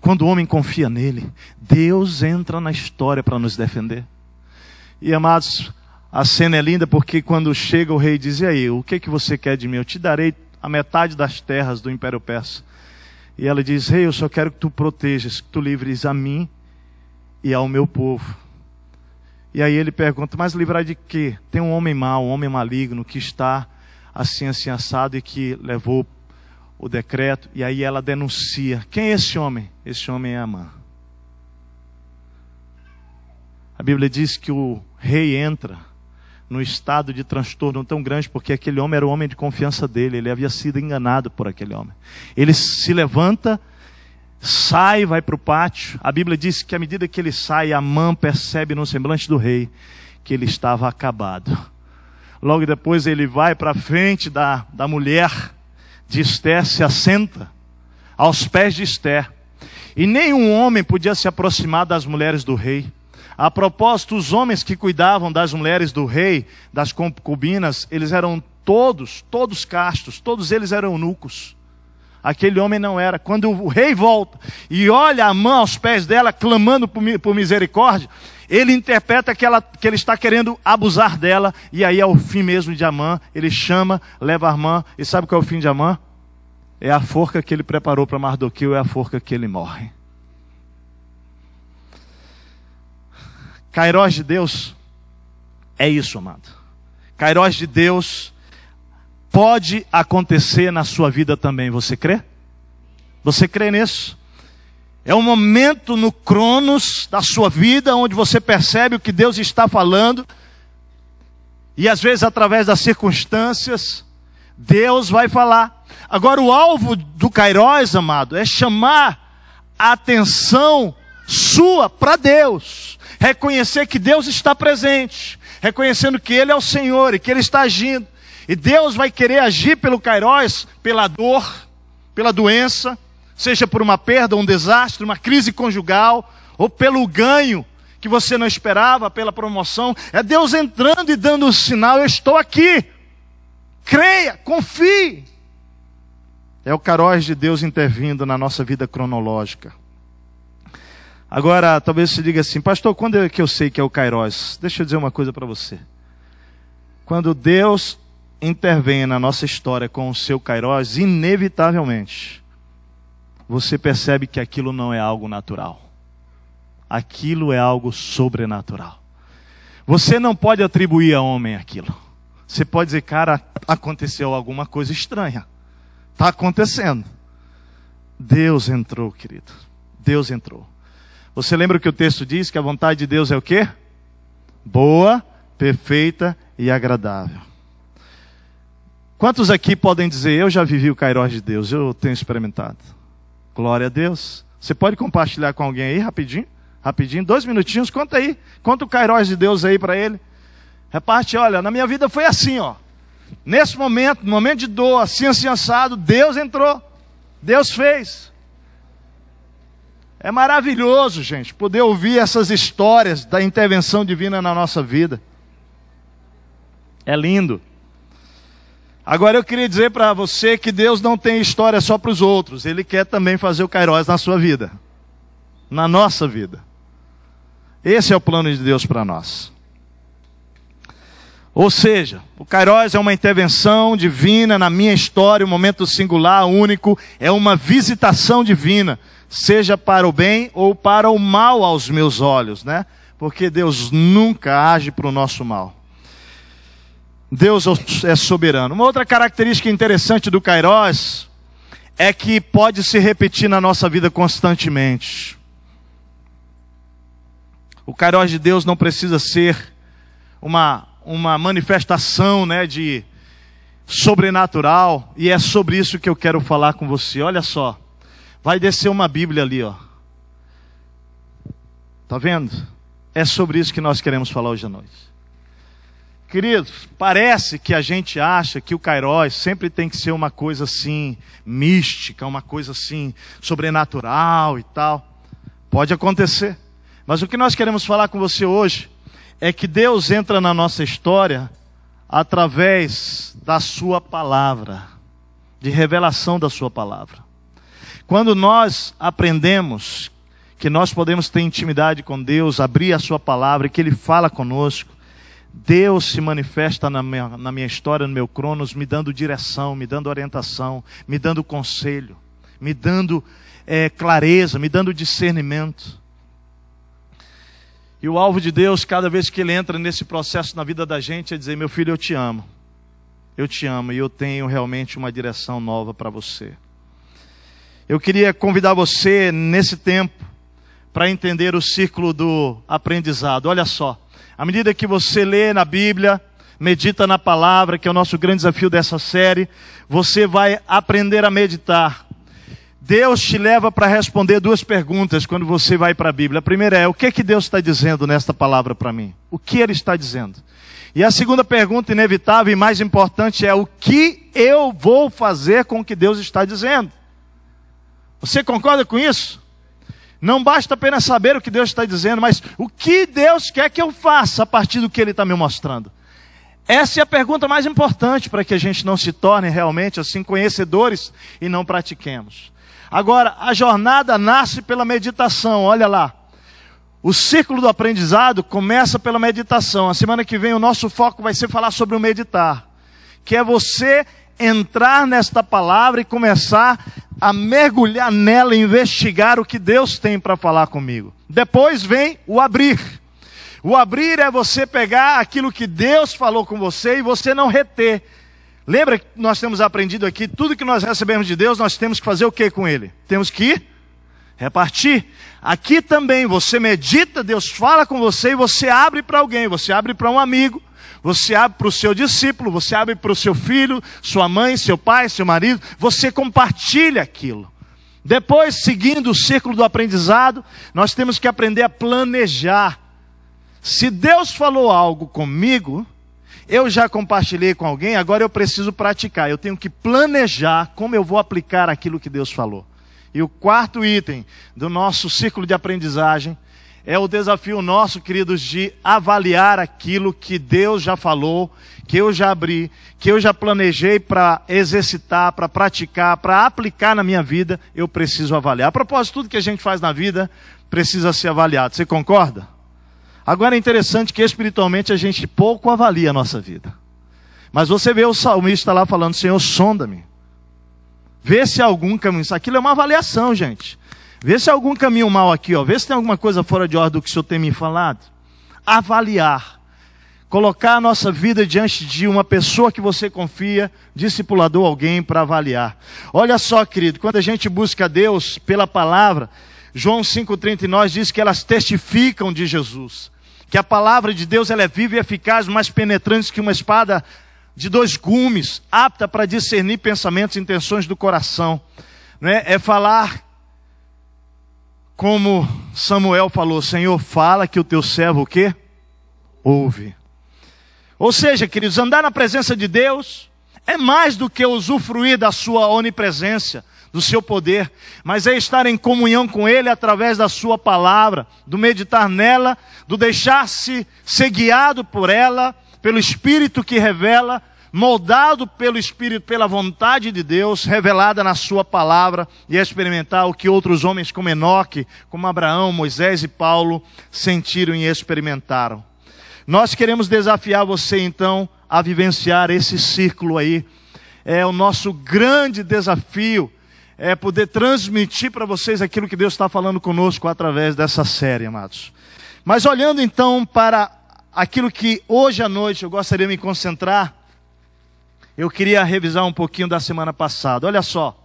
Quando o homem confia nele, Deus entra na história para nos defender. E amados, a cena é linda porque quando chega o rei diz: E aí, o que, que você quer de mim? Eu te darei a metade das terras do Império Persa. E ela diz: Rei, eu só quero que tu protejas, que tu livres a mim e ao meu povo. E aí ele pergunta: Mas livrar de quê? Tem um homem mau, um homem maligno que está assim, assim assado e que levou o decreto. E aí ela denuncia: Quem é esse homem? Esse homem é Amã. A Bíblia diz que o rei entra num estado de transtorno tão grande, porque aquele homem era o homem de confiança dele, ele havia sido enganado por aquele homem. Ele se levanta, sai, vai para o pátio. A Bíblia diz que à medida que ele sai, a mãe percebe no semblante do rei que ele estava acabado. Logo depois ele vai para frente da, da mulher de Esther, se assenta aos pés de Esther. E nenhum homem podia se aproximar das mulheres do rei a propósito, os homens que cuidavam das mulheres do rei, das concubinas, eles eram todos, todos castos, todos eles eram eunucos. Aquele homem não era. Quando o rei volta e olha a mão aos pés dela, clamando por misericórdia, ele interpreta que, ela, que ele está querendo abusar dela, e aí é o fim mesmo de Amã. Ele chama, leva a Amã, e sabe qual é o fim de Amã? É a forca que ele preparou para Mardoqueu, é a forca que ele morre. Kairós de Deus é isso, amado. Kairós de Deus pode acontecer na sua vida também, você crê? Você crê nisso? É um momento no Cronos da sua vida onde você percebe o que Deus está falando. E às vezes, através das circunstâncias, Deus vai falar. Agora, o alvo do Cairóis, amado, é chamar a atenção sua para Deus reconhecer que Deus está presente, reconhecendo que Ele é o Senhor e que Ele está agindo. E Deus vai querer agir pelo Cairóis, pela dor, pela doença, seja por uma perda, um desastre, uma crise conjugal, ou pelo ganho que você não esperava, pela promoção. É Deus entrando e dando o sinal: eu estou aqui. Creia, confie. É o caróis de Deus intervindo na nossa vida cronológica. Agora, talvez você diga assim, pastor, quando é que eu sei que é o Kairos? Deixa eu dizer uma coisa para você. Quando Deus intervém na nossa história com o seu Kairos, inevitavelmente, você percebe que aquilo não é algo natural. Aquilo é algo sobrenatural. Você não pode atribuir a homem aquilo. Você pode dizer, cara, aconteceu alguma coisa estranha. Está acontecendo. Deus entrou, querido. Deus entrou. Você lembra que o texto diz que a vontade de Deus é o quê? Boa, perfeita e agradável. Quantos aqui podem dizer, eu já vivi o Kairos de Deus, eu tenho experimentado? Glória a Deus. Você pode compartilhar com alguém aí rapidinho? Rapidinho, dois minutinhos, conta aí. Conta o Kairos de Deus aí para ele. Reparte, olha, na minha vida foi assim, ó. Nesse momento, no momento de dor, assim, assim assado, Deus entrou. Deus fez. É maravilhoso, gente, poder ouvir essas histórias da intervenção divina na nossa vida. É lindo. Agora eu queria dizer para você que Deus não tem história só para os outros, Ele quer também fazer o Kairos na sua vida, na nossa vida. Esse é o plano de Deus para nós. Ou seja, o Kairos é uma intervenção divina na minha história, um momento singular, único, é uma visitação divina seja para o bem ou para o mal aos meus olhos, né? Porque Deus nunca age para o nosso mal. Deus é soberano. Uma outra característica interessante do Kairós é que pode se repetir na nossa vida constantemente. O Kairós de Deus não precisa ser uma, uma manifestação né, de sobrenatural, e é sobre isso que eu quero falar com você. Olha só. Vai descer uma Bíblia ali, ó. Tá vendo? É sobre isso que nós queremos falar hoje à noite. Queridos, parece que a gente acha que o cairós sempre tem que ser uma coisa assim, mística, uma coisa assim, sobrenatural e tal. Pode acontecer. Mas o que nós queremos falar com você hoje é que Deus entra na nossa história através da Sua palavra, de revelação da Sua palavra. Quando nós aprendemos que nós podemos ter intimidade com Deus, abrir a Sua palavra, e que Ele fala conosco, Deus se manifesta na minha, na minha história, no meu cronos, me dando direção, me dando orientação, me dando conselho, me dando é, clareza, me dando discernimento. E o alvo de Deus, cada vez que Ele entra nesse processo na vida da gente, é dizer: Meu filho, eu te amo, eu te amo e eu tenho realmente uma direção nova para você. Eu queria convidar você nesse tempo para entender o círculo do aprendizado. Olha só, à medida que você lê na Bíblia, medita na palavra, que é o nosso grande desafio dessa série, você vai aprender a meditar. Deus te leva para responder duas perguntas quando você vai para a Bíblia. A primeira é: o que é que Deus está dizendo nesta palavra para mim? O que Ele está dizendo? E a segunda pergunta inevitável e mais importante é: o que eu vou fazer com o que Deus está dizendo? Você concorda com isso? Não basta apenas saber o que Deus está dizendo, mas o que Deus quer que eu faça a partir do que Ele está me mostrando. Essa é a pergunta mais importante para que a gente não se torne realmente assim conhecedores e não pratiquemos. Agora, a jornada nasce pela meditação, olha lá. O ciclo do aprendizado começa pela meditação. A semana que vem o nosso foco vai ser falar sobre o meditar, que é você entrar nesta palavra e começar a mergulhar nela, investigar o que Deus tem para falar comigo. Depois vem o abrir. O abrir é você pegar aquilo que Deus falou com você e você não reter. Lembra que nós temos aprendido aqui, tudo que nós recebemos de Deus, nós temos que fazer o que com ele? Temos que repartir. Aqui também você medita, Deus fala com você e você abre para alguém, você abre para um amigo, você abre para o seu discípulo, você abre para o seu filho, sua mãe, seu pai, seu marido, você compartilha aquilo. Depois, seguindo o círculo do aprendizado, nós temos que aprender a planejar. Se Deus falou algo comigo, eu já compartilhei com alguém, agora eu preciso praticar. Eu tenho que planejar como eu vou aplicar aquilo que Deus falou. E o quarto item do nosso círculo de aprendizagem é o desafio nosso, queridos, de avaliar aquilo que Deus já falou, que eu já abri, que eu já planejei para exercitar, para praticar, para aplicar na minha vida, eu preciso avaliar. A propósito, tudo que a gente faz na vida precisa ser avaliado. Você concorda? Agora é interessante que espiritualmente a gente pouco avalia a nossa vida. Mas você vê o salmista lá falando: Senhor, sonda-me. Vê se há algum caminho. Aquilo é uma avaliação, gente. Vê se há algum caminho mal aqui, ó. Vê se tem alguma coisa fora de ordem do que o senhor tem me falado. Avaliar. Colocar a nossa vida diante de uma pessoa que você confia, discipulador, alguém para avaliar. Olha só, querido, quando a gente busca Deus pela palavra, João 5,39 diz que elas testificam de Jesus. Que a palavra de Deus ela é viva e eficaz, mais penetrante que uma espada de dois gumes, apta para discernir pensamentos e intenções do coração. Né? É falar como Samuel falou, Senhor, fala que o teu servo o quê? Ouve. Ou seja, queridos, andar na presença de Deus é mais do que usufruir da sua onipresença, do seu poder, mas é estar em comunhão com Ele através da sua palavra, do meditar nela, do deixar-se ser guiado por ela, pelo Espírito que revela moldado pelo Espírito, pela vontade de Deus, revelada na Sua palavra, e experimentar o que outros homens como Enoque, como Abraão, Moisés e Paulo sentiram e experimentaram. Nós queremos desafiar você então a vivenciar esse círculo aí. É o nosso grande desafio é poder transmitir para vocês aquilo que Deus está falando conosco através dessa série, amados. Mas olhando então para aquilo que hoje à noite eu gostaria de me concentrar, eu queria revisar um pouquinho da semana passada. Olha só.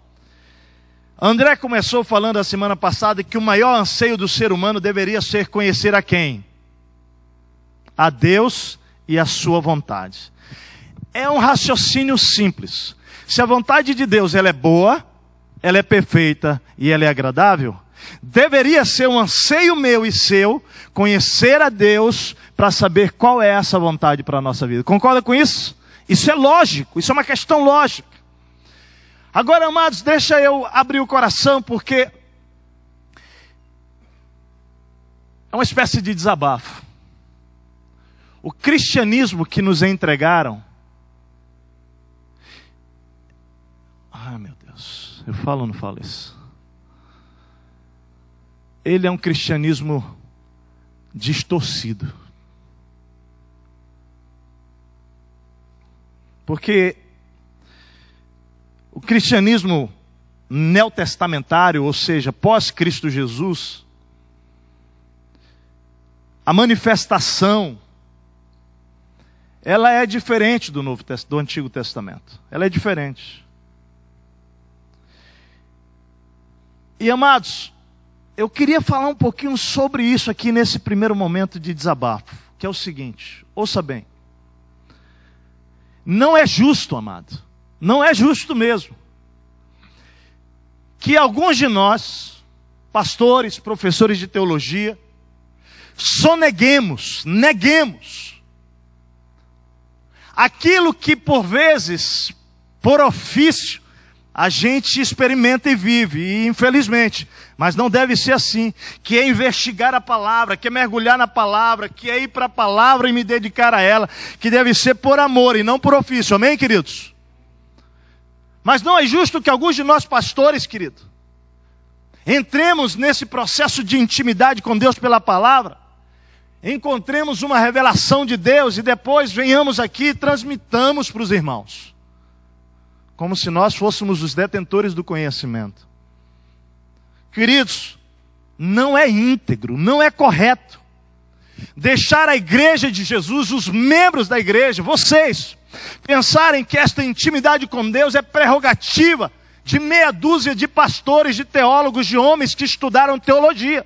André começou falando a semana passada que o maior anseio do ser humano deveria ser conhecer a quem? A Deus e a sua vontade. É um raciocínio simples. Se a vontade de Deus ela é boa, ela é perfeita e ela é agradável, deveria ser um anseio meu e seu conhecer a Deus para saber qual é essa vontade para a nossa vida. Concorda com isso? Isso é lógico, isso é uma questão lógica. Agora, amados, deixa eu abrir o coração, porque é uma espécie de desabafo. O cristianismo que nos entregaram. Ah, meu Deus, eu falo ou não falo isso? Ele é um cristianismo distorcido. Porque o cristianismo neotestamentário, ou seja, pós-Cristo Jesus, a manifestação, ela é diferente do, Novo, do Antigo Testamento. Ela é diferente. E amados, eu queria falar um pouquinho sobre isso aqui nesse primeiro momento de desabafo, que é o seguinte: ouça bem. Não é justo, amado. Não é justo mesmo. Que alguns de nós, pastores, professores de teologia, soneguemos, neguemos aquilo que por vezes, por ofício, a gente experimenta e vive, e infelizmente, mas não deve ser assim, que é investigar a palavra, que é mergulhar na palavra, que é ir para a palavra e me dedicar a ela, que deve ser por amor e não por ofício. Amém, queridos? Mas não é justo que alguns de nós pastores, querido, entremos nesse processo de intimidade com Deus pela palavra, encontremos uma revelação de Deus e depois venhamos aqui e transmitamos para os irmãos, como se nós fôssemos os detentores do conhecimento. Queridos, não é íntegro, não é correto deixar a igreja de Jesus, os membros da igreja, vocês, pensarem que esta intimidade com Deus é prerrogativa de meia dúzia de pastores, de teólogos, de homens que estudaram teologia.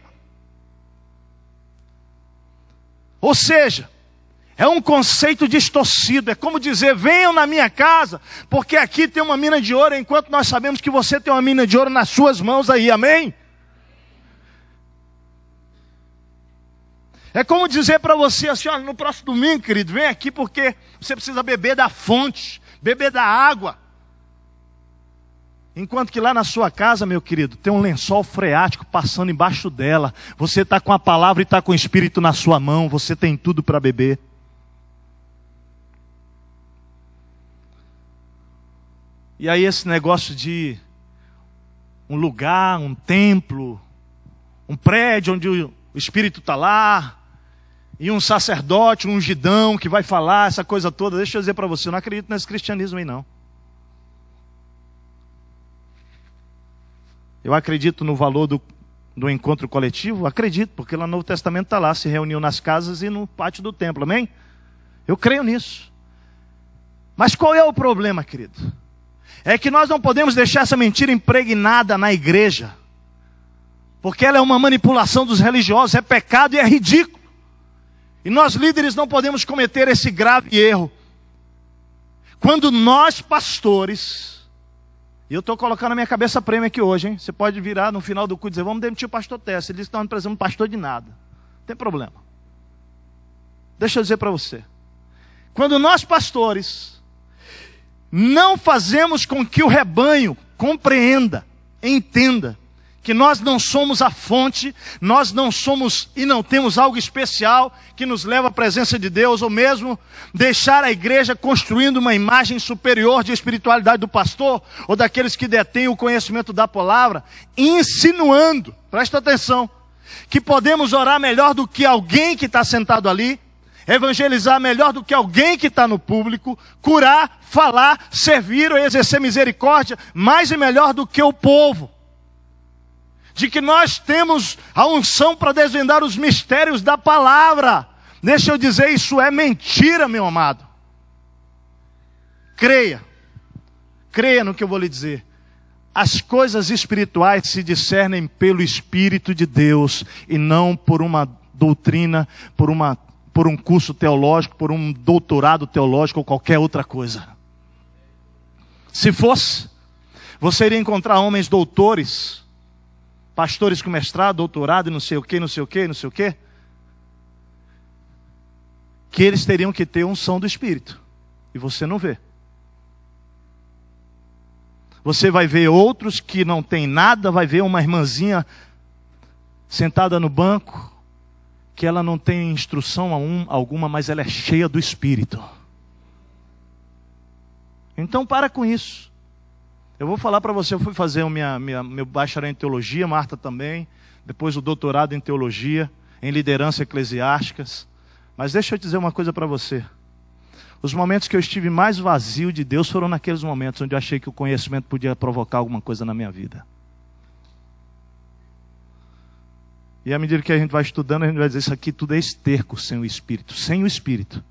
Ou seja, é um conceito distorcido. É como dizer: venham na minha casa, porque aqui tem uma mina de ouro, enquanto nós sabemos que você tem uma mina de ouro nas suas mãos aí. Amém? É como dizer para você assim: no próximo domingo, querido, vem aqui porque você precisa beber da fonte, beber da água. Enquanto que lá na sua casa, meu querido, tem um lençol freático passando embaixo dela. Você está com a palavra e está com o Espírito na sua mão. Você tem tudo para beber. E aí esse negócio de um lugar, um templo, um prédio onde o Espírito está lá, e um sacerdote, um ungidão que vai falar essa coisa toda. Deixa eu dizer para você, eu não acredito nesse cristianismo aí não. Eu acredito no valor do, do encontro coletivo? Acredito, porque lá no Novo Testamento está lá, se reuniu nas casas e no pátio do templo, amém? Eu creio nisso. Mas qual é o problema, querido? é que nós não podemos deixar essa mentira impregnada na igreja, porque ela é uma manipulação dos religiosos, é pecado e é ridículo. E nós líderes não podemos cometer esse grave erro. Quando nós pastores, e eu estou colocando a minha cabeça prêmio aqui hoje, hein? Você pode virar no final do culto e dizer, vamos demitir o pastor Tessa. Ele disse que não precisamos pastor de nada. Não tem problema. Deixa eu dizer para você. Quando nós pastores não fazemos com que o rebanho compreenda, entenda que nós não somos a fonte, nós não somos e não temos algo especial que nos leva à presença de Deus, ou mesmo deixar a igreja construindo uma imagem superior de espiritualidade do pastor ou daqueles que detêm o conhecimento da palavra, insinuando, presta atenção, que podemos orar melhor do que alguém que está sentado ali, evangelizar melhor do que alguém que está no público, curar, falar, servir ou exercer misericórdia mais e melhor do que o povo. De que nós temos a unção para desvendar os mistérios da palavra. Deixa eu dizer, isso é mentira, meu amado. Creia, creia no que eu vou lhe dizer. As coisas espirituais se discernem pelo Espírito de Deus e não por uma doutrina, por uma por um curso teológico, por um doutorado teológico ou qualquer outra coisa. Se fosse, você iria encontrar homens doutores, pastores com mestrado, doutorado e não sei o que, não sei o que, não sei o que, que eles teriam que ter unção do Espírito. E você não vê. Você vai ver outros que não tem nada, vai ver uma irmãzinha sentada no banco, que ela não tem instrução alguma, mas ela é cheia do Espírito. Então para com isso. Eu vou falar para você, eu fui fazer minha, minha, meu bacharel em teologia, Marta também, depois o doutorado em teologia, em liderança eclesiásticas. Mas deixa eu dizer uma coisa para você. Os momentos que eu estive mais vazio de Deus foram naqueles momentos onde eu achei que o conhecimento podia provocar alguma coisa na minha vida. E à medida que a gente vai estudando, a gente vai dizer: isso aqui tudo é esterco sem o espírito. Sem o espírito.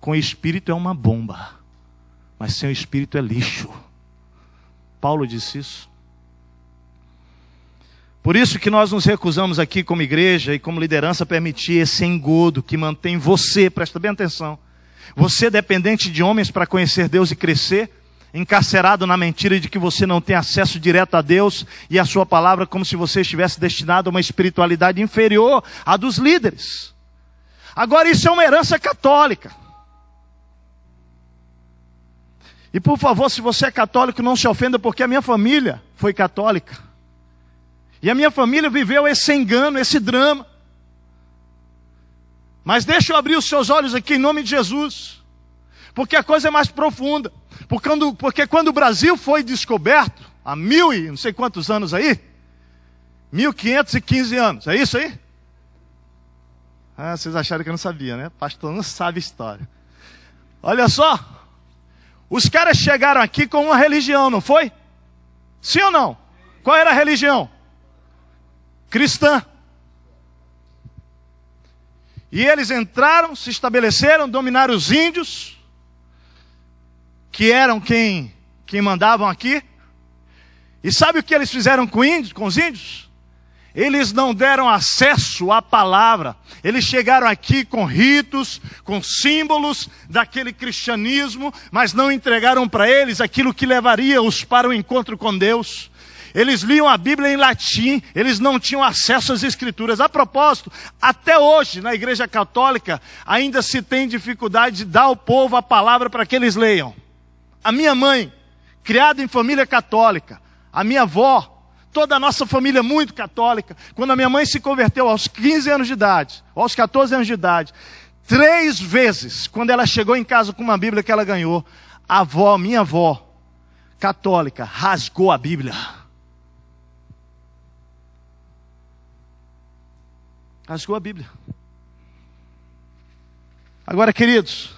Com o espírito é uma bomba, mas sem o espírito é lixo. Paulo disse isso. Por isso que nós nos recusamos aqui como igreja e como liderança permitir esse engodo que mantém você, presta bem atenção. Você dependente de homens para conhecer Deus e crescer, encarcerado na mentira de que você não tem acesso direto a Deus e a sua palavra, como se você estivesse destinado a uma espiritualidade inferior à dos líderes. Agora, isso é uma herança católica. E por favor, se você é católico, não se ofenda, porque a minha família foi católica. E a minha família viveu esse engano, esse drama. Mas deixa eu abrir os seus olhos aqui em nome de Jesus, porque a coisa é mais profunda. Porque quando, porque quando o Brasil foi descoberto, há mil e não sei quantos anos aí, 1515 anos, é isso aí? Ah, vocês acharam que eu não sabia, né? Pastor não sabe história. Olha só, os caras chegaram aqui com uma religião, não foi? Sim ou não? Qual era a religião? Cristã. E eles entraram, se estabeleceram, dominaram os índios, que eram quem, quem mandavam aqui. E sabe o que eles fizeram com, índios, com os índios? Eles não deram acesso à palavra. Eles chegaram aqui com ritos, com símbolos daquele cristianismo, mas não entregaram para eles aquilo que levaria-os para o encontro com Deus. Eles liam a Bíblia em latim, eles não tinham acesso às escrituras. A propósito, até hoje, na Igreja Católica, ainda se tem dificuldade de dar ao povo a palavra para que eles leiam a minha mãe, criada em família católica, a minha avó, toda a nossa família é muito católica. Quando a minha mãe se converteu aos 15 anos de idade, aos 14 anos de idade, três vezes, quando ela chegou em casa com uma Bíblia que ela ganhou, a avó, minha avó, católica, rasgou a Bíblia. Rasgou a Bíblia. Agora, queridos,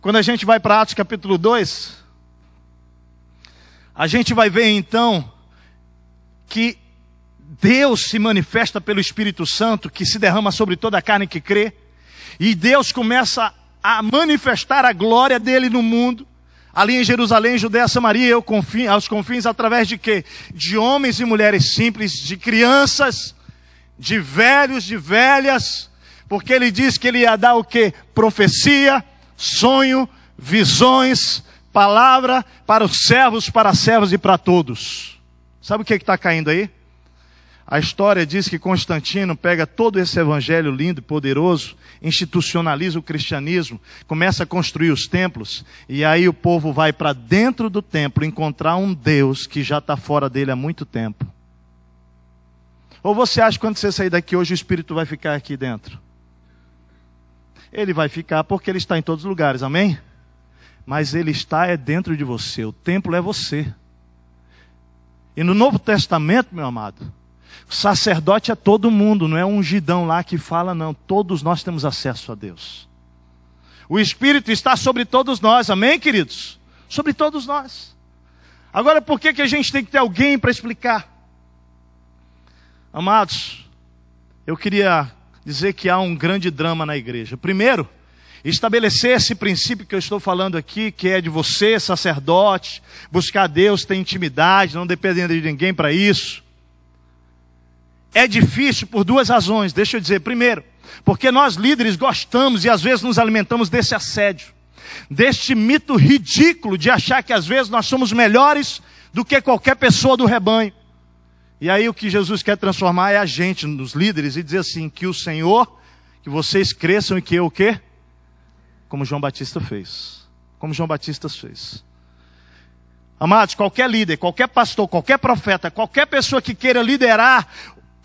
quando a gente vai para Atos capítulo 2, a gente vai ver então que Deus se manifesta pelo Espírito Santo, que se derrama sobre toda a carne que crê, e Deus começa a manifestar a glória dele no mundo, ali em Jerusalém, Judeia, Samaria, aos confins, através de quê? De homens e mulheres simples, de crianças, de velhos, de velhas, porque ele diz que ele ia dar o quê? Profecia, sonho, visões, palavra para os servos, para as servas e para todos. Sabe o que é está caindo aí? A história diz que Constantino pega todo esse evangelho lindo e poderoso, institucionaliza o cristianismo, começa a construir os templos, e aí o povo vai para dentro do templo encontrar um Deus que já está fora dele há muito tempo. Ou você acha que quando você sair daqui hoje o Espírito vai ficar aqui dentro? Ele vai ficar porque ele está em todos os lugares, amém? mas ele está é dentro de você, o templo é você. E no Novo Testamento, meu amado, sacerdote é todo mundo, não é um gidão lá que fala, não. Todos nós temos acesso a Deus. O Espírito está sobre todos nós, amém, queridos? Sobre todos nós. Agora, por que, que a gente tem que ter alguém para explicar? Amados, eu queria dizer que há um grande drama na igreja. Primeiro, estabelecer esse princípio que eu estou falando aqui, que é de você, sacerdote, buscar Deus, ter intimidade, não depender de ninguém para isso. É difícil por duas razões, deixa eu dizer. Primeiro, porque nós líderes gostamos e às vezes nos alimentamos desse assédio, deste mito ridículo de achar que às vezes nós somos melhores do que qualquer pessoa do rebanho. E aí o que Jesus quer transformar é a gente nos líderes e dizer assim: que o Senhor, que vocês cresçam e que eu o quê? como João Batista fez. Como João Batista fez. Amados, qualquer líder, qualquer pastor, qualquer profeta, qualquer pessoa que queira liderar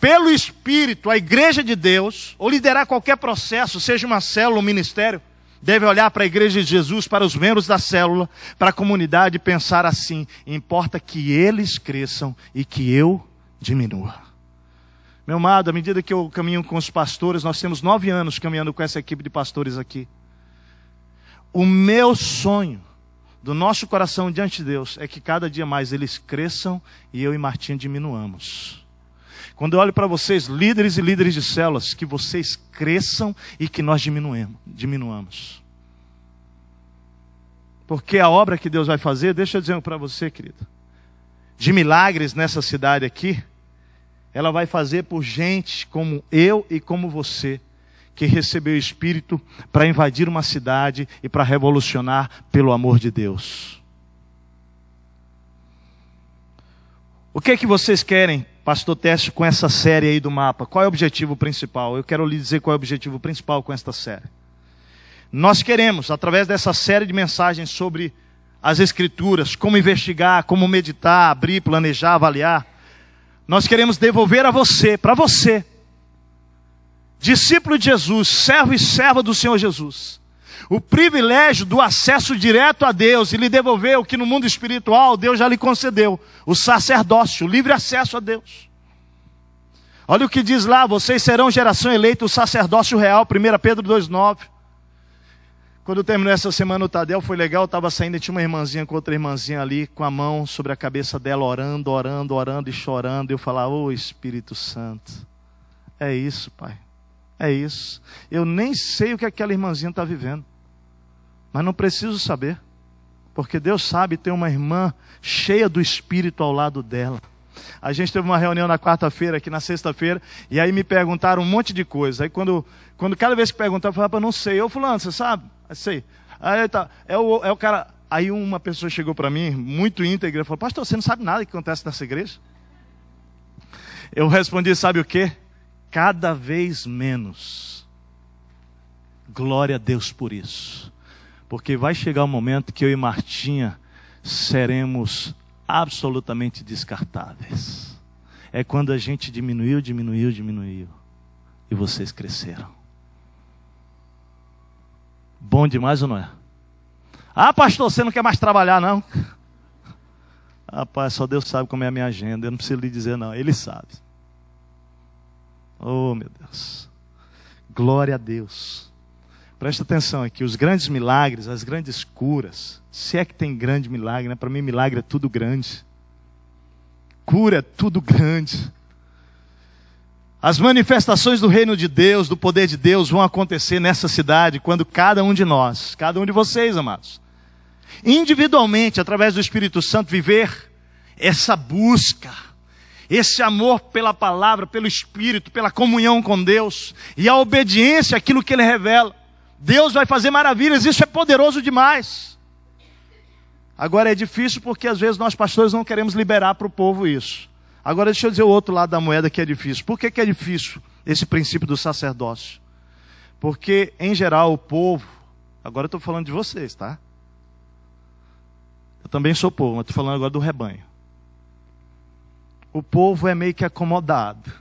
pelo Espírito a igreja de Deus, ou liderar qualquer processo, seja uma célula, um ministério, deve olhar para a igreja de Jesus, para os membros da célula, para a comunidade e pensar assim: importa que eles cresçam e que eu diminua. Meu amado, à medida que eu caminho com os pastores, nós temos nove anos caminhando com essa equipe de pastores aqui. O meu sonho do nosso coração diante de Deus é que cada dia mais eles cresçam e eu e Martim diminuamos. Quando eu olho para vocês, líderes e líderes de células, que vocês cresçam e que nós diminuamos. Porque a obra que Deus vai fazer, deixa eu dizer para você, querido, de milagres nessa cidade aqui, ela vai fazer por gente como eu e como você, que recebeu o Espírito para invadir uma cidade e para revolucionar pelo amor de Deus. O que é que vocês querem, Pastor Teste, com essa série aí do mapa? Qual é o objetivo principal? Eu quero lhe dizer qual é o objetivo principal com esta série. Nós queremos, através dessa série de mensagens sobre as Escrituras, como investigar, como meditar, abrir, planejar, avaliar, nós queremos devolver a você, para você, discípulo de Jesus, servo e serva do Senhor Jesus, o privilégio do acesso direto a Deus e lhe devolver o que no mundo espiritual Deus já lhe concedeu, o sacerdócio, o livre acesso a Deus. Olha o que diz lá, vocês serão geração eleita, o sacerdócio real, 1 Pedro 2,9. Quando eu essa semana o Tadel, foi legal, eu estava saindo e tinha uma irmãzinha com outra irmãzinha ali, com a mão sobre a cabeça dela, orando, orando, orando e chorando. E eu falava, ô oh, Espírito Santo, é isso, Pai. É isso. Eu nem sei o que aquela irmãzinha está vivendo, mas não preciso saber, porque Deus sabe ter uma irmã cheia do Espírito ao lado dela. A gente teve uma reunião na quarta-feira, aqui na sexta-feira, e aí me perguntaram um monte de coisa. Aí quando, quando cada vez que perguntava, eu falava, eu não sei. Eu, fulano, você sabe? Eu sei. Aí tá, é o, é o cara. Aí uma pessoa chegou para mim, muito íntegra, falou, pastor, você não sabe nada que acontece nessa igreja? Eu respondi, sabe o quê? cada vez menos. Glória a Deus por isso. Porque vai chegar o momento que eu e Martinha seremos absolutamente descartáveis. É quando a gente diminuiu, diminuiu, diminuiu. E vocês cresceram. Bom demais ou não é? Ah, pastor, você não quer mais trabalhar, não? Rapaz, só Deus sabe como é a minha agenda. Eu não preciso lhe dizer, não. Ele sabe. Oh, meu Deus. Glória a Deus. Presta atenção aqui, os grandes milagres, as grandes curas, se é que tem grande milagre, né? para mim milagre é tudo grande. Cura é tudo grande. As manifestações do reino de Deus, do poder de Deus, vão acontecer nessa cidade quando cada um de nós, cada um de vocês, amados, individualmente, através do Espírito Santo, viver essa busca esse amor pela palavra, pelo Espírito, pela comunhão com Deus e a obediência àquilo que Ele revela. Deus vai fazer maravilhas, isso é poderoso demais. Agora é difícil porque às vezes nós pastores não queremos liberar para o povo isso. Agora deixa eu dizer o outro lado da moeda que é difícil. Por que, que é difícil esse princípio do sacerdócio? Porque, em geral, o povo, agora eu estou falando de vocês, tá? Eu também sou povo, mas estou falando agora do rebanho o povo é meio que acomodado.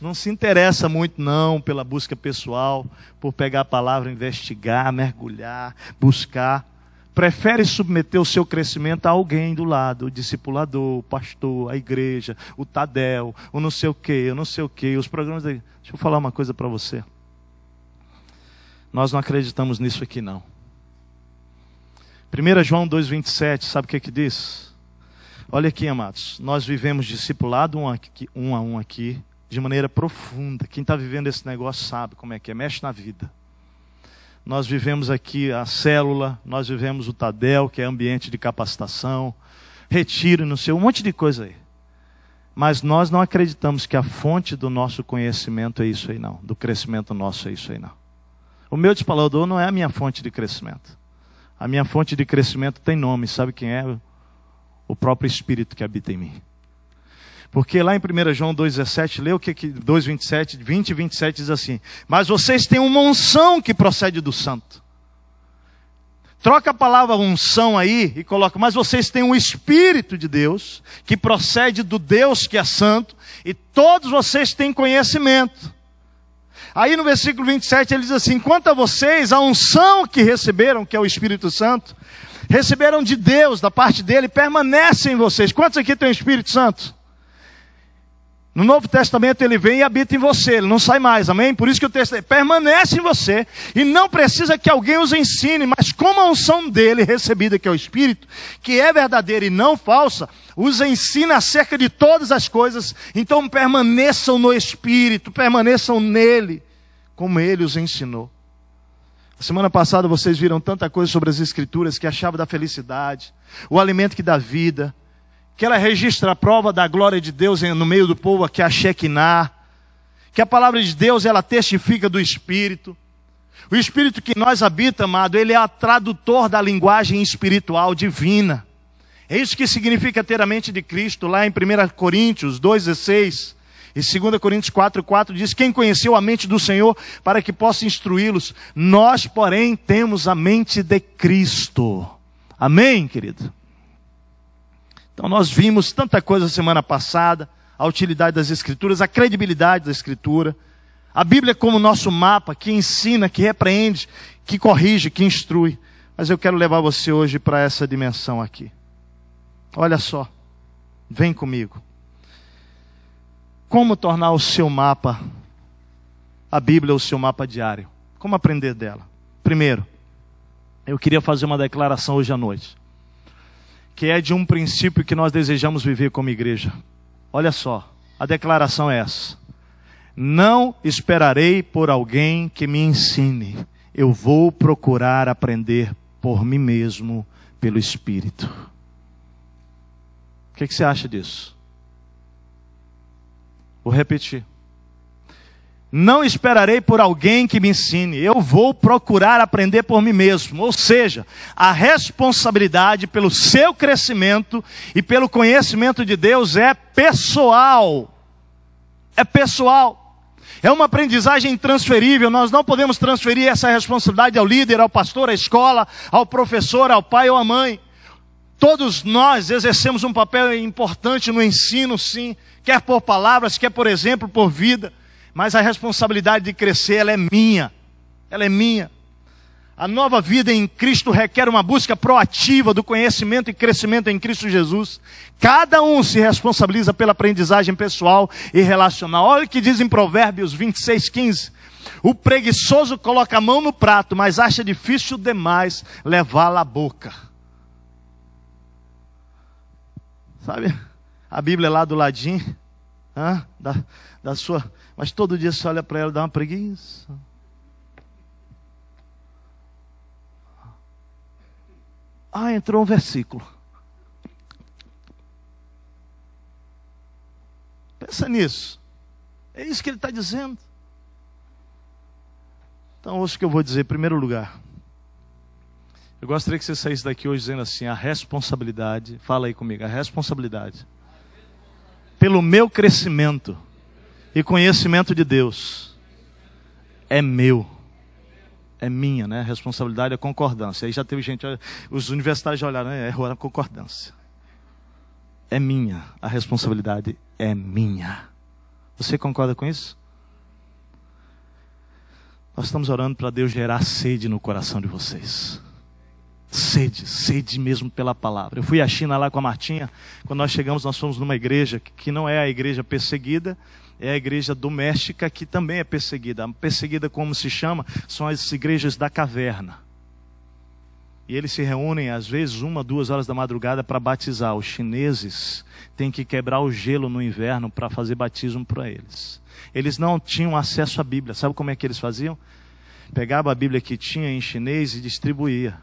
Não se interessa muito, não, pela busca pessoal, por pegar a palavra, investigar, mergulhar, buscar. Prefere submeter o seu crescimento a alguém do lado, o discipulador, o pastor, a igreja, o Tadel, o não sei o quê, o não sei o quê, os programas. Da... Deixa eu falar uma coisa para você. Nós não acreditamos nisso aqui, não. 1 João 2,27, sabe o que, é que diz? Olha aqui, amados, nós vivemos discipulado um, aqui, um a um aqui, de maneira profunda. Quem está vivendo esse negócio sabe como é que é, mexe na vida. Nós vivemos aqui a célula, nós vivemos o Tadel, que é ambiente de capacitação, retiro, não sei, um monte de coisa aí. Mas nós não acreditamos que a fonte do nosso conhecimento é isso aí, não. Do crescimento nosso é isso aí, não. O meu despalador não é a minha fonte de crescimento. A minha fonte de crescimento tem nome, sabe quem é? o próprio Espírito que habita em mim. Porque lá em 1 João 2,17, lê o que, que 2,27, 20 e 27 diz assim: Mas vocês têm uma unção que procede do santo. Troca a palavra unção aí e coloca, mas vocês têm um Espírito de Deus, que procede do Deus que é santo, e todos vocês têm conhecimento. Aí no versículo 27 ele diz assim: Quanto a vocês, a unção que receberam, que é o Espírito Santo, receberam de Deus, da parte dele, permanecem em vocês. Quantos aqui tem o Espírito Santo? No Novo Testamento ele vem e habita em você, ele não sai mais, amém? Por isso que o texto é, permanece em você e não precisa que alguém os ensine, mas como a unção dele recebida, que é o Espírito, que é verdadeira e não falsa, os ensina acerca de todas as coisas, então permaneçam no Espírito, permaneçam nele, como ele os ensinou. Semana passada vocês viram tanta coisa sobre as Escrituras, que é a chave da felicidade, o alimento que dá vida, que ela registra a prova da glória de Deus no meio do povo, que é a Shekinah, que a palavra de Deus ela testifica do Espírito. O Espírito que nós habita, amado, ele é a tradutor da linguagem espiritual divina. É isso que significa ter a mente de Cristo, lá em 1 Coríntios 2,16. E 2 Coríntios 4:4 diz: Quem conheceu a mente do Senhor para que possa instruí-los? Nós, porém, temos a mente de Cristo. Amém, querido? Então, nós vimos tanta coisa semana passada: a utilidade das Escrituras, a credibilidade da Escritura. A Bíblia, é como nosso mapa, que ensina, que repreende, que corrige, que instrui. Mas eu quero levar você hoje para essa dimensão aqui. Olha só, vem comigo como tornar o seu mapa, a Bíblia, o seu mapa diário. Como aprender dela? Primeiro, eu queria fazer uma declaração hoje à noite, que é de um princípio que nós desejamos viver como igreja. Olha só, a declaração é essa: Não esperarei por alguém que me ensine, eu vou procurar aprender por mim mesmo, pelo Espírito. O que, que você acha disso? Vou repetir. Não esperarei por alguém que me ensine, eu vou procurar aprender por mim mesmo. Ou seja, a responsabilidade pelo seu crescimento e pelo conhecimento de Deus é pessoal. É pessoal. É uma aprendizagem intransferível, nós não podemos transferir essa responsabilidade ao líder, ao pastor, à escola, ao professor, ao pai ou à mãe. Todos nós exercemos um papel importante no ensino, sim, quer por palavras, quer por exemplo, por vida, mas a responsabilidade de crescer, ela é minha. Ela é minha. A nova vida em Cristo requer uma busca proativa do conhecimento e crescimento em Cristo Jesus. Cada um se responsabiliza pela aprendizagem pessoal e relacional. Olha o que diz em Provérbios 26, 15. O preguiçoso coloca a mão no prato, mas acha difícil demais levá-la à boca. Sabe? a Bíblia é lá do ladinho, ah, da, da sua. Mas todo dia você olha para ela e dá uma preguiça. Ah, entrou um versículo. Pensa nisso. É isso que ele está dizendo. Então, ouça o que eu vou dizer em primeiro lugar. Eu gostaria que você saísse daqui hoje dizendo assim: a responsabilidade, fala aí comigo, a responsabilidade pelo meu crescimento e conhecimento de Deus é meu. É minha, né? Responsabilidade é concordância. Aí já teve gente, os universitários já olharam, né? errou a concordância. É minha, a responsabilidade é minha. Você concorda com isso? Nós estamos orando para Deus gerar sede no coração de vocês sede, sede mesmo pela palavra. Eu fui à China lá com a Martinha, quando nós chegamos, nós fomos numa igreja que não é a igreja perseguida, é a igreja doméstica que também é perseguida. A perseguida, como se chama, são as igrejas da caverna. E eles se reúnem às vezes uma, duas horas da madrugada para batizar. Os chineses têm que quebrar o gelo no inverno para fazer batismo para eles. Eles não tinham acesso à Bíblia. Sabe como é que eles faziam? Pegava a Bíblia que tinha em chinês e distribuía.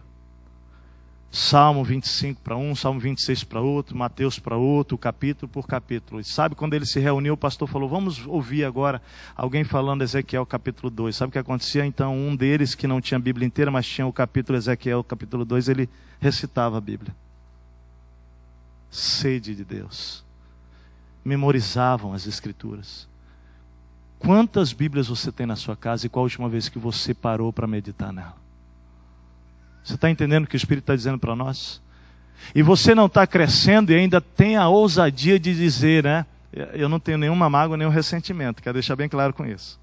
Salmo 25 para um, Salmo 26 para outro, Mateus para outro, capítulo por capítulo. E sabe quando ele se reuniu, o pastor falou: Vamos ouvir agora alguém falando Ezequiel capítulo 2. Sabe o que acontecia? Então, um deles que não tinha a Bíblia inteira, mas tinha o capítulo Ezequiel capítulo 2, ele recitava a Bíblia. Sede de Deus. Memorizavam as Escrituras. Quantas Bíblias você tem na sua casa e qual a última vez que você parou para meditar nela? Você está entendendo o que o Espírito está dizendo para nós? E você não está crescendo e ainda tem a ousadia de dizer, né? Eu não tenho nenhuma mágoa, nenhum ressentimento, quero deixar bem claro com isso.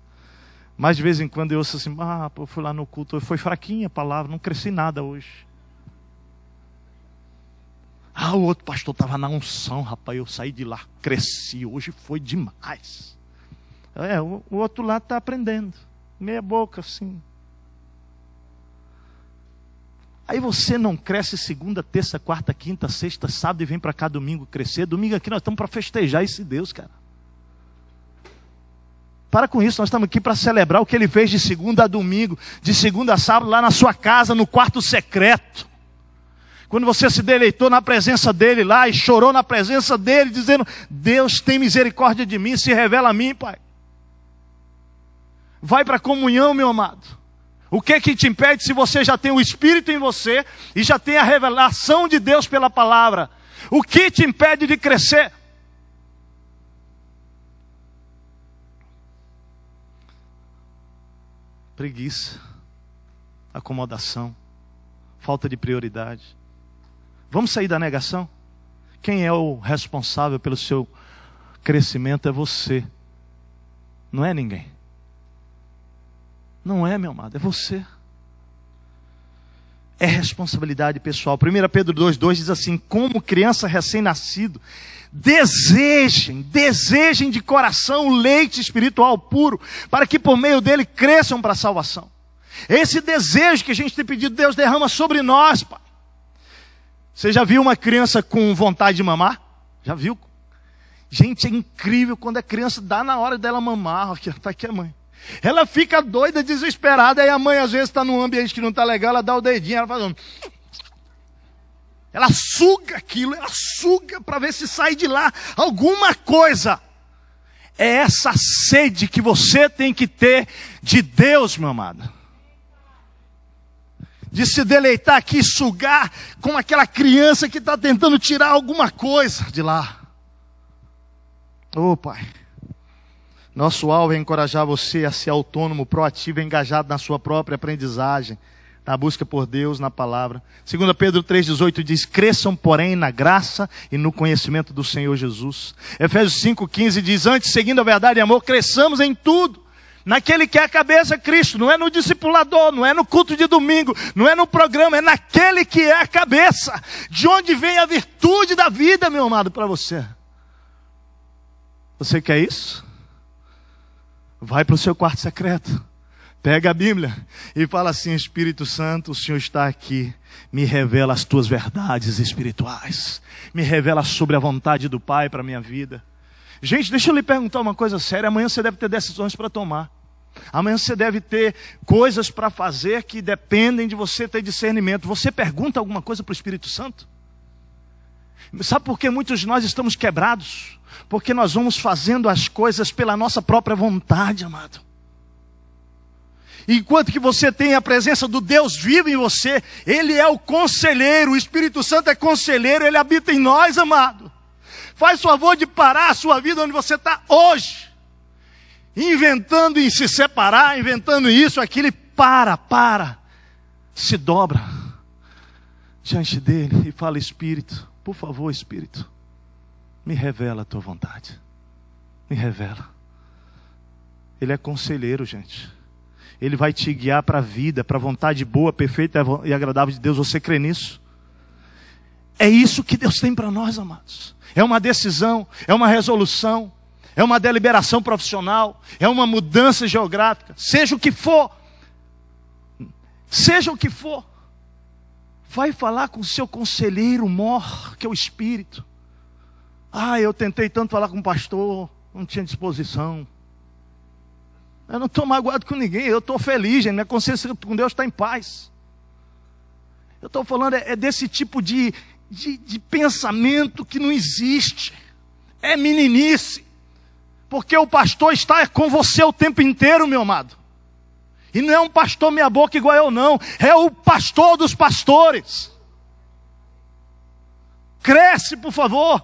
Mas de vez em quando eu ouço assim, ah, eu fui lá no culto, foi fraquinha a palavra, não cresci nada hoje. Ah, o outro pastor estava na unção, rapaz, eu saí de lá, cresci, hoje foi demais. É, o, o outro lá está aprendendo, meia boca assim, Aí você não cresce segunda, terça, quarta, quinta, sexta, sábado e vem para cá domingo crescer. Domingo aqui nós estamos para festejar esse Deus, cara. Para com isso, nós estamos aqui para celebrar o que ele fez de segunda a domingo, de segunda a sábado, lá na sua casa, no quarto secreto. Quando você se deleitou na presença dele lá e chorou na presença dele, dizendo: Deus tem misericórdia de mim, se revela a mim, Pai. Vai para a comunhão, meu amado. O que é que te impede se você já tem o Espírito em você e já tem a revelação de Deus pela palavra? O que te impede de crescer? Preguiça, acomodação, falta de prioridade. Vamos sair da negação? Quem é o responsável pelo seu crescimento é você, não é ninguém. Não é, meu amado, é você. É responsabilidade pessoal. 1 Pedro 2,2 diz assim: Como criança recém-nascido, desejem, desejem de coração o leite espiritual puro, para que por meio dele cresçam para a salvação. Esse desejo que a gente tem pedido, Deus derrama sobre nós, Pai. Você já viu uma criança com vontade de mamar? Já viu? Gente, é incrível quando a criança dá na hora dela mamar. Aqui, tá aqui a mãe. Ela fica doida, desesperada, e a mãe às vezes está num ambiente que não está legal, ela dá o dedinho, ela faz um... Ela suga aquilo, ela suga para ver se sai de lá alguma coisa. É essa sede que você tem que ter de Deus, meu amado. De se deleitar aqui, sugar com aquela criança que está tentando tirar alguma coisa de lá. Ô oh, pai. Nosso alvo é encorajar você a ser autônomo, proativo, engajado na sua própria aprendizagem, na busca por Deus, na palavra. 2 Pedro 3,18 diz: Cresçam, porém, na graça e no conhecimento do Senhor Jesus. Efésios 5,15 diz: Antes, seguindo a verdade e amor, cresçamos em tudo. Naquele que é a cabeça, Cristo, não é no discipulador, não é no culto de domingo, não é no programa, é naquele que é a cabeça. De onde vem a virtude da vida, meu amado, para você? Você quer isso? Vai para o seu quarto secreto. Pega a Bíblia e fala assim: Espírito Santo, o Senhor está aqui. Me revela as tuas verdades espirituais. Me revela sobre a vontade do Pai para a minha vida. Gente, deixa eu lhe perguntar uma coisa séria. Amanhã você deve ter decisões para tomar. Amanhã você deve ter coisas para fazer que dependem de você ter discernimento. Você pergunta alguma coisa para o Espírito Santo? Sabe por que muitos de nós estamos quebrados? porque nós vamos fazendo as coisas pela nossa própria vontade, amado. Enquanto que você tem a presença do Deus vivo em você, Ele é o conselheiro, o Espírito Santo é conselheiro, Ele habita em nós, amado. Faz favor de parar a sua vida onde você está hoje, inventando em se separar, inventando isso, aquilo, e para, para, se dobra diante dele e fala: Espírito, por favor, Espírito me revela a tua vontade. Me revela. Ele é conselheiro, gente. Ele vai te guiar para a vida, para a vontade boa, perfeita e agradável de Deus. Você crê nisso? É isso que Deus tem para nós, amados. É uma decisão, é uma resolução, é uma deliberação profissional, é uma mudança geográfica, seja o que for. Seja o que for, vai falar com o seu conselheiro mor, que é o Espírito. Ah, eu tentei tanto falar com o pastor, não tinha disposição. Eu não estou magoado com ninguém, eu estou feliz, gente. minha consciência com Deus está em paz. Eu estou falando é, é, desse tipo de, de, de pensamento que não existe. É meninice. Porque o pastor está com você o tempo inteiro, meu amado. E não é um pastor minha boca igual eu, não. É o pastor dos pastores. Cresce, por favor.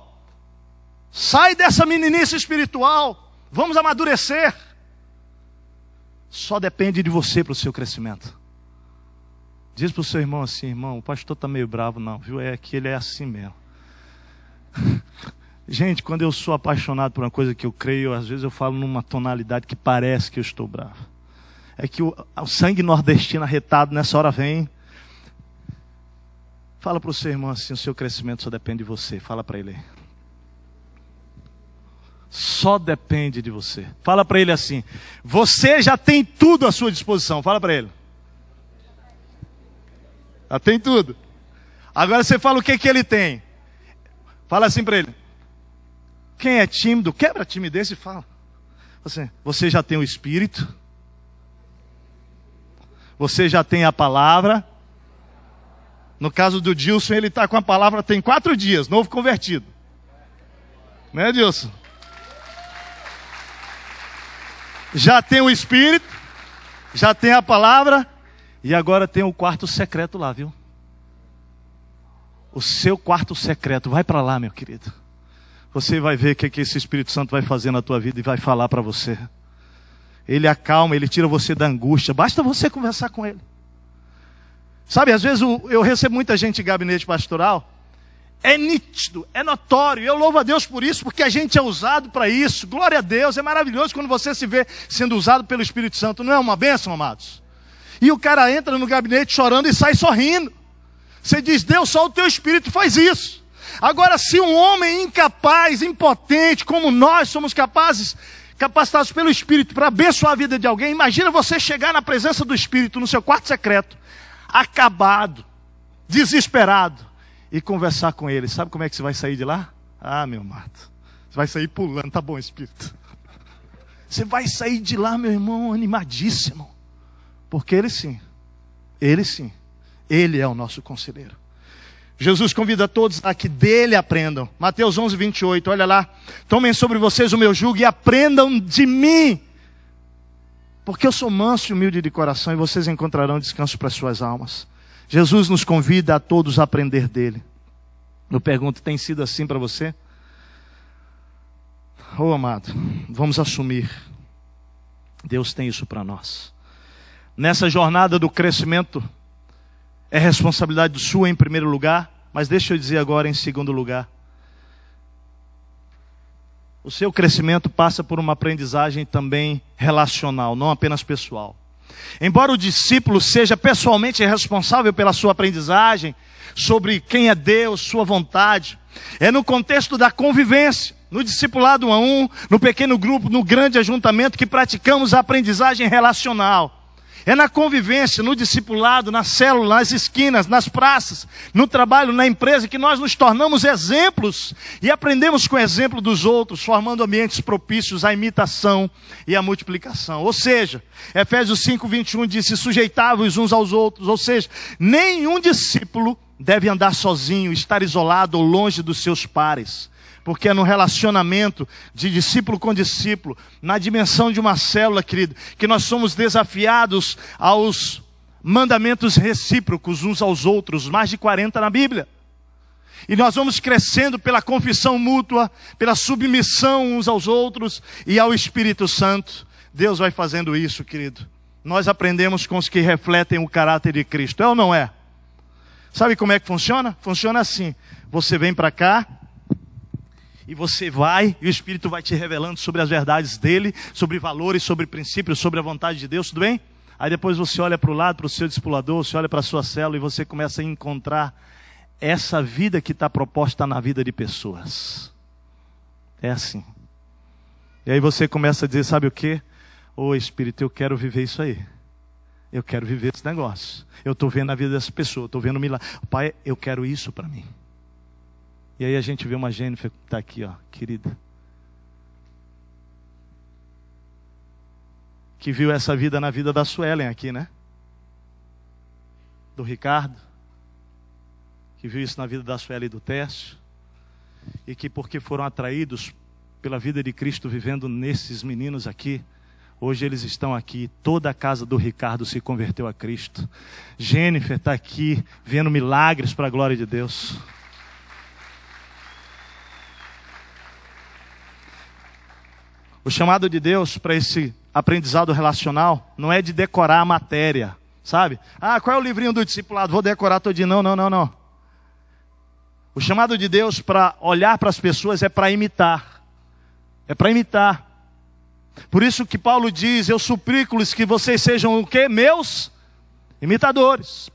Sai dessa meninice espiritual. Vamos amadurecer. Só depende de você para o seu crescimento. Diz para o seu irmão assim, irmão, o pastor está meio bravo, não, viu? É que ele é assim mesmo. [LAUGHS] Gente, quando eu sou apaixonado por uma coisa que eu creio, às vezes eu falo numa tonalidade que parece que eu estou bravo. É que o, o sangue nordestino arretado nessa hora vem. Fala para o seu irmão assim: o seu crescimento só depende de você. Fala para ele só depende de você. Fala para ele assim: você já tem tudo à sua disposição. Fala para ele. Já tem tudo. Agora você fala o que, que ele tem. Fala assim para ele. Quem é tímido, quebra a timidez e fala. Assim, você já tem o Espírito. Você já tem a palavra. No caso do Dilson, ele está com a palavra tem quatro dias, novo convertido. Né, Dilson? já tem o Espírito, já tem a palavra, e agora tem o quarto secreto lá, viu? O seu quarto secreto, vai para lá, meu querido. Você vai ver o que, é que esse Espírito Santo vai fazer na tua vida e vai falar para você. Ele acalma, ele tira você da angústia. Basta você conversar com ele. Sabe, às vezes eu recebo muita gente em gabinete pastoral é nítido, é notório. Eu louvo a Deus por isso, porque a gente é usado para isso. Glória a Deus, é maravilhoso quando você se vê sendo usado pelo Espírito Santo. Não é uma bênção, amados? E o cara entra no gabinete chorando e sai sorrindo. Você diz, Deus, só o teu espírito faz isso. Agora, se um homem incapaz, impotente, como nós somos capazes, capacitados pelo Espírito para abençoar a vida de alguém, imagina você chegar na presença do Espírito, no seu quarto secreto, acabado, desesperado, e conversar com ele. Sabe como é que você vai sair de lá? Ah, meu mato. Você vai sair pulando, tá bom, espírito. Você vai sair de lá, meu irmão, animadíssimo. Porque ele sim, ele sim, ele é o nosso conselheiro. Jesus convida todos a que dele aprendam. Mateus 11, 28, olha lá. Tomem sobre vocês o meu jugo e aprendam de mim. Porque eu sou manso e humilde de coração e vocês encontrarão descanso para suas almas. Jesus nos convida a todos a aprender dele. Eu pergunto, tem sido assim para você? Oh, amado, vamos assumir. Deus tem isso para nós. Nessa jornada do crescimento, é responsabilidade sua em primeiro lugar, mas deixa eu dizer agora em segundo lugar. O seu crescimento passa por uma aprendizagem também relacional, não apenas pessoal. Embora o discípulo seja pessoalmente responsável pela sua aprendizagem sobre quem é Deus, sua vontade, é no contexto da convivência, no discipulado um a um, no pequeno grupo, no grande ajuntamento que praticamos a aprendizagem relacional. É na convivência, no discipulado, na célula, nas esquinas, nas praças, no trabalho, na empresa, que nós nos tornamos exemplos e aprendemos com o exemplo dos outros, formando ambientes propícios à imitação e à multiplicação. Ou seja, Efésios 5, 21 disse: sujeitáveis uns aos outros, ou seja, nenhum discípulo deve andar sozinho, estar isolado ou longe dos seus pares porque é no relacionamento de discípulo com discípulo, na dimensão de uma célula, querido, que nós somos desafiados aos mandamentos recíprocos uns aos outros, mais de 40 na Bíblia. E nós vamos crescendo pela confissão mútua, pela submissão uns aos outros e ao Espírito Santo. Deus vai fazendo isso, querido. Nós aprendemos com os que refletem o caráter de Cristo, é ou não é? Sabe como é que funciona? Funciona assim: você vem para cá, e você vai e o Espírito vai te revelando sobre as verdades dele, sobre valores, sobre princípios, sobre a vontade de Deus, tudo bem? Aí depois você olha para o lado, para o seu discipulador, você olha para a sua célula e você começa a encontrar essa vida que está proposta na vida de pessoas. É assim. E aí você começa a dizer: sabe o que? Ô oh, Espírito, eu quero viver isso aí. Eu quero viver esse negócio. Eu estou vendo a vida dessa pessoa, estou vendo o milagre. Pai, eu quero isso para mim. E aí a gente vê uma Jennifer que está aqui, ó, querida. Que viu essa vida na vida da Suelen aqui, né? Do Ricardo. Que viu isso na vida da Suelen e do Tércio. E que porque foram atraídos pela vida de Cristo vivendo nesses meninos aqui, Hoje eles estão aqui, toda a casa do Ricardo se converteu a Cristo. Jennifer está aqui, vendo milagres para a glória de Deus. O chamado de Deus para esse aprendizado relacional não é de decorar a matéria, sabe? Ah, qual é o livrinho do discipulado? Vou decorar todinho. Não, não, não, não. O chamado de Deus para olhar para as pessoas é para imitar. É para imitar. Por isso que Paulo diz: Eu suplico-lhes que vocês sejam o quê? Meus imitadores.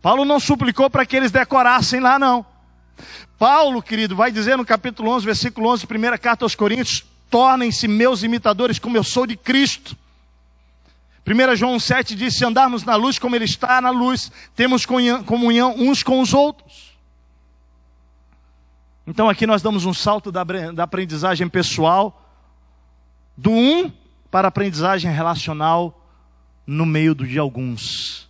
Paulo não suplicou para que eles decorassem lá, não. Paulo, querido, vai dizer no capítulo 11, versículo 11, primeira carta aos Coríntios: tornem-se meus imitadores, como eu sou de Cristo. 1 João 7 diz: se andarmos na luz como Ele está na luz, temos comunhão uns com os outros. Então aqui nós damos um salto da, aprendizagem pessoal, do um para a aprendizagem relacional no meio do de alguns.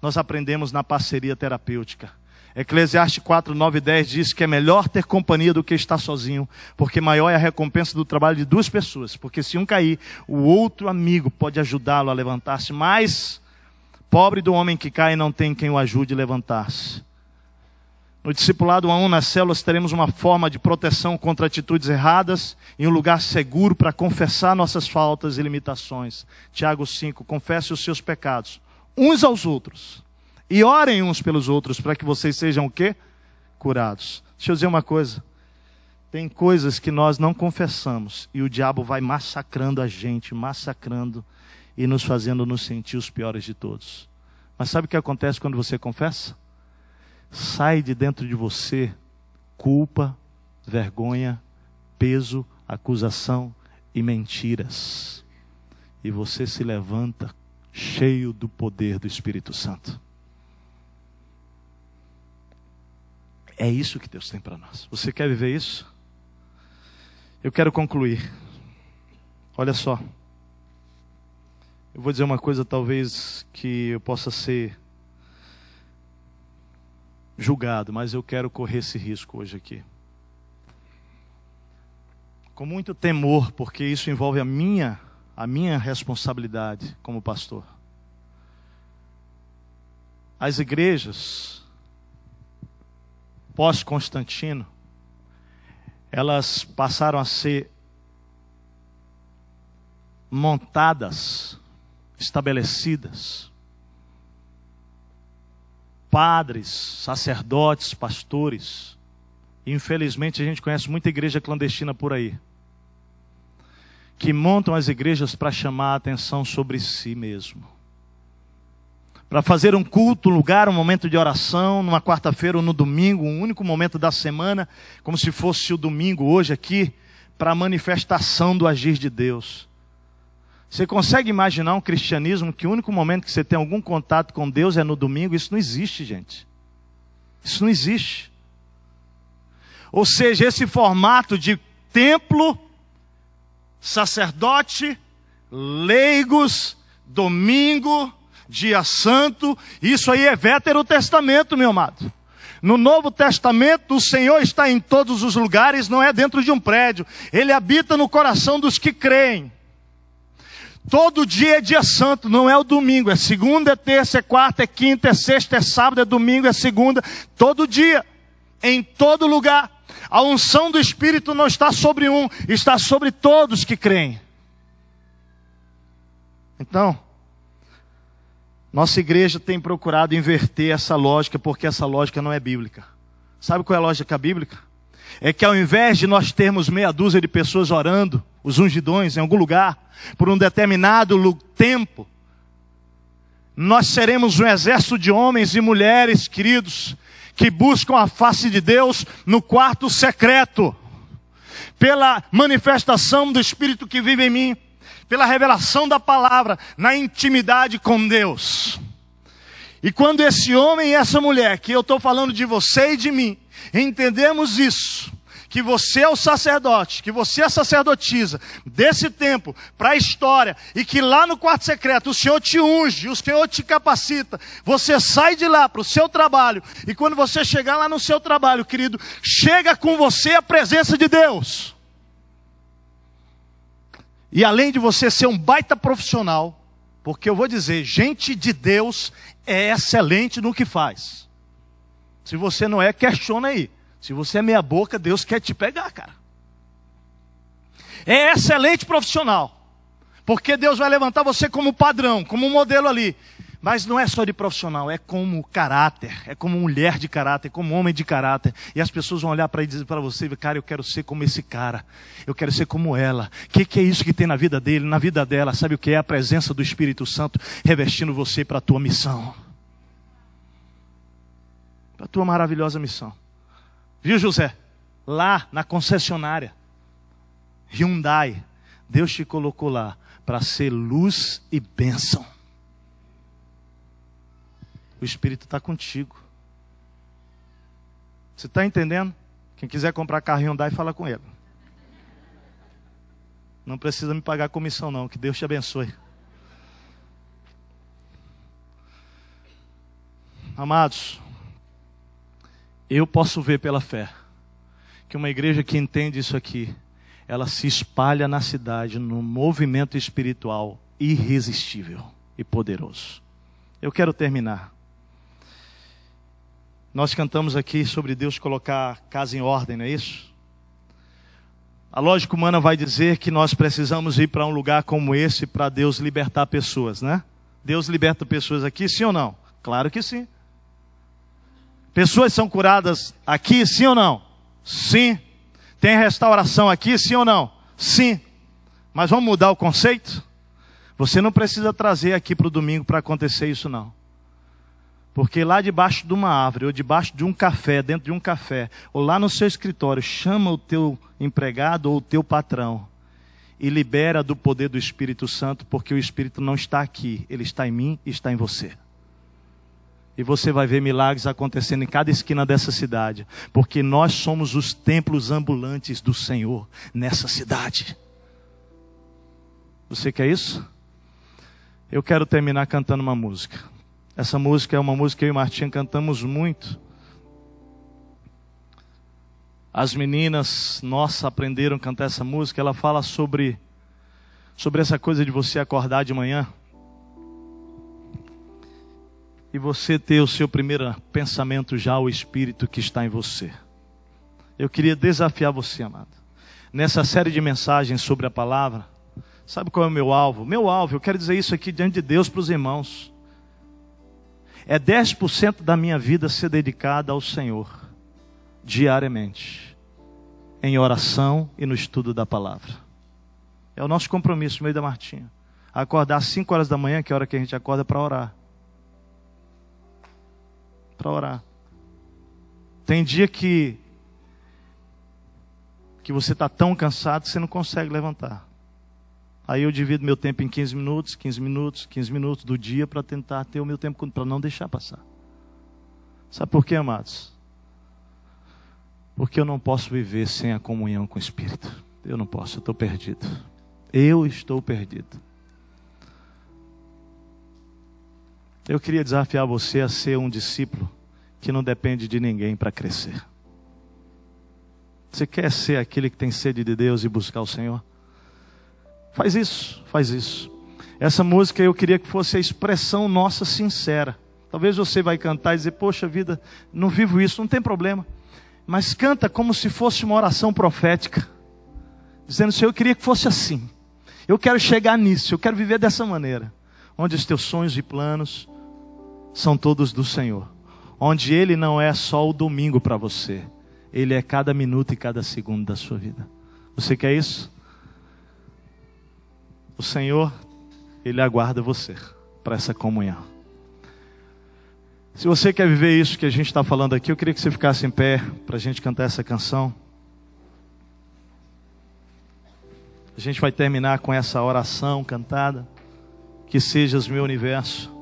Nós aprendemos na parceria terapêutica. Eclesiastes 4, 9 e 10 diz que é melhor ter companhia do que estar sozinho, porque maior é a recompensa do trabalho de duas pessoas, porque se um cair, o outro amigo pode ajudá-lo a levantar-se, mas pobre do homem que cai não tem quem o ajude a levantar-se. No discipulado 1 a nas células teremos uma forma de proteção contra atitudes erradas e um lugar seguro para confessar nossas faltas e limitações. Tiago 5, confesse os seus pecados uns aos outros e orem uns pelos outros para que vocês sejam o quê? Curados. Deixa eu dizer uma coisa. Tem coisas que nós não confessamos e o diabo vai massacrando a gente, massacrando e nos fazendo nos sentir os piores de todos. Mas sabe o que acontece quando você confessa? Sai de dentro de você culpa, vergonha, peso, acusação e mentiras. E você se levanta cheio do poder do Espírito Santo. É isso que Deus tem para nós. Você quer viver isso? Eu quero concluir. Olha só. Eu vou dizer uma coisa, talvez que eu possa ser julgado, mas eu quero correr esse risco hoje aqui. Com muito temor, porque isso envolve a minha, a minha responsabilidade como pastor. As igrejas pós Constantino, elas passaram a ser montadas, estabelecidas. Padres, sacerdotes, pastores. Infelizmente, a gente conhece muita igreja clandestina por aí. Que montam as igrejas para chamar a atenção sobre si mesmo para fazer um culto, um lugar, um momento de oração, numa quarta-feira ou no domingo, um único momento da semana, como se fosse o domingo hoje aqui, para a manifestação do agir de Deus. Você consegue imaginar um cristianismo que o único momento que você tem algum contato com Deus é no domingo? Isso não existe, gente. Isso não existe. Ou seja, esse formato de templo, sacerdote, leigos, domingo, dia santo. Isso aí é Testamento, meu amado. No Novo Testamento, o Senhor está em todos os lugares, não é dentro de um prédio. Ele habita no coração dos que creem. Todo dia é dia santo, não é o domingo, é segunda, é terça, é quarta, é quinta, é sexta, é sábado, é domingo, é segunda, todo dia, em todo lugar. A unção do Espírito não está sobre um, está sobre todos que creem. Então, nossa igreja tem procurado inverter essa lógica, porque essa lógica não é bíblica. Sabe qual é a lógica bíblica? É que ao invés de nós termos meia dúzia de pessoas orando, os ungidões, em algum lugar, por um determinado tempo, nós seremos um exército de homens e mulheres, queridos, que buscam a face de Deus no quarto secreto, pela manifestação do Espírito que vive em mim pela revelação da palavra, na intimidade com Deus. E quando esse homem e essa mulher, que eu estou falando de você e de mim, entendemos isso, que você é o sacerdote, que você é a sacerdotisa desse tempo para a história, e que lá no quarto secreto o Senhor te unge, o Senhor te capacita, você sai de lá para o seu trabalho, e quando você chegar lá no seu trabalho, querido, chega com você a presença de Deus. E além de você ser um baita profissional, porque eu vou dizer, gente de Deus é excelente no que faz. Se você não é, questiona aí. Se você é meia boca, Deus quer te pegar, cara. É excelente profissional. Porque Deus vai levantar você como padrão, como modelo ali. Mas não é só de profissional, é como caráter, é como mulher de caráter, é como homem de caráter. E as pessoas vão olhar para dizer para você, cara, eu quero ser como esse cara, eu quero ser como ela. O que, que, é isso que tem na vida dele, na vida dela? Sabe o que é a presença do Espírito Santo revestindo você para a tua missão? Para a tua maravilhosa missão. Viu, José? Lá na concessionária, Hyundai, Deus te colocou lá para ser luz e bênção o Espírito está contigo. Você está entendendo? Quem quiser comprar carro Hyundai, fala com ele. Não precisa me pagar comissão, não. Que Deus te abençoe. Amados, eu posso ver pela fé que uma igreja que entende isso aqui, ela se espalha na cidade num movimento espiritual irresistível e poderoso. Eu quero terminar. Nós cantamos aqui sobre Deus colocar casa em ordem, não é isso? A lógica humana vai dizer que nós precisamos ir para um lugar como esse para Deus libertar pessoas, né? Deus liberta pessoas aqui, sim ou não? Claro que sim. Pessoas são curadas aqui, sim ou não? Sim. Tem restauração aqui, sim ou não? Sim. Mas vamos mudar o conceito? Você não precisa trazer aqui para o domingo para acontecer isso, não. Porque lá debaixo de uma árvore, ou debaixo de um café, dentro de um café, ou lá no seu escritório, chama o teu empregado ou o teu patrão e libera do poder do Espírito Santo, porque o Espírito não está aqui, ele está em mim e está em você. E você vai ver milagres acontecendo em cada esquina dessa cidade, porque nós somos os templos ambulantes do Senhor nessa cidade. Você quer isso? Eu quero terminar cantando uma música. Essa música é uma música que eu e Martim cantamos muito. As meninas nossa aprenderam a cantar essa música. Ela fala sobre, sobre essa coisa de você acordar de manhã e você ter o seu primeiro pensamento já, o Espírito que está em você. Eu queria desafiar você, amado. Nessa série de mensagens sobre a palavra, sabe qual é o meu alvo? Meu alvo, eu quero dizer isso aqui diante de Deus para os irmãos é 10% da minha vida ser dedicada ao Senhor, diariamente, em oração e no estudo da palavra. É o nosso compromisso, meio da Martinha. Acordar às 5 horas da manhã, que é a hora que a gente acorda, para orar. Para orar. Tem dia que, que você está tão cansado que você não consegue levantar. Aí eu divido meu tempo em 15 minutos, 15 minutos, 15 minutos do dia para tentar ter o meu tempo, para não deixar passar. Sabe por quê, amados? Porque eu não posso viver sem a comunhão com o Espírito. Eu não posso, eu estou perdido. Eu estou perdido. Eu queria desafiar você a ser um discípulo que não depende de ninguém para crescer. Você quer ser aquele que tem sede de Deus e buscar o Senhor? Faz isso, faz isso. Essa música eu queria que fosse a expressão nossa sincera. Talvez você vai cantar e dizer: "Poxa vida, não vivo isso". Não tem problema. Mas canta como se fosse uma oração profética, dizendo: "Senhor, eu queria que fosse assim. Eu quero chegar nisso, eu quero viver dessa maneira, onde os teus sonhos e planos são todos do Senhor, onde ele não é só o domingo para você, ele é cada minuto e cada segundo da sua vida. Você quer isso? O Senhor, Ele aguarda você para essa comunhão. Se você quer viver isso que a gente está falando aqui, eu queria que você ficasse em pé para a gente cantar essa canção. A gente vai terminar com essa oração cantada. Que sejas meu universo.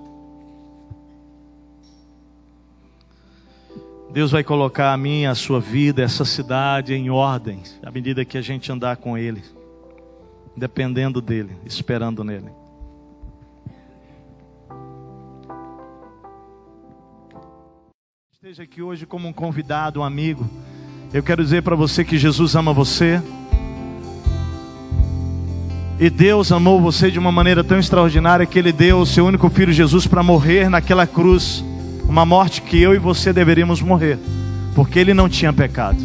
Deus vai colocar a minha, a sua vida, essa cidade em ordem, à medida que a gente andar com Ele dependendo dele, esperando nele. Esteja aqui hoje como um convidado, um amigo. Eu quero dizer para você que Jesus ama você. E Deus amou você de uma maneira tão extraordinária que Ele deu o seu único filho Jesus para morrer naquela cruz, uma morte que eu e você deveríamos morrer, porque Ele não tinha pecado.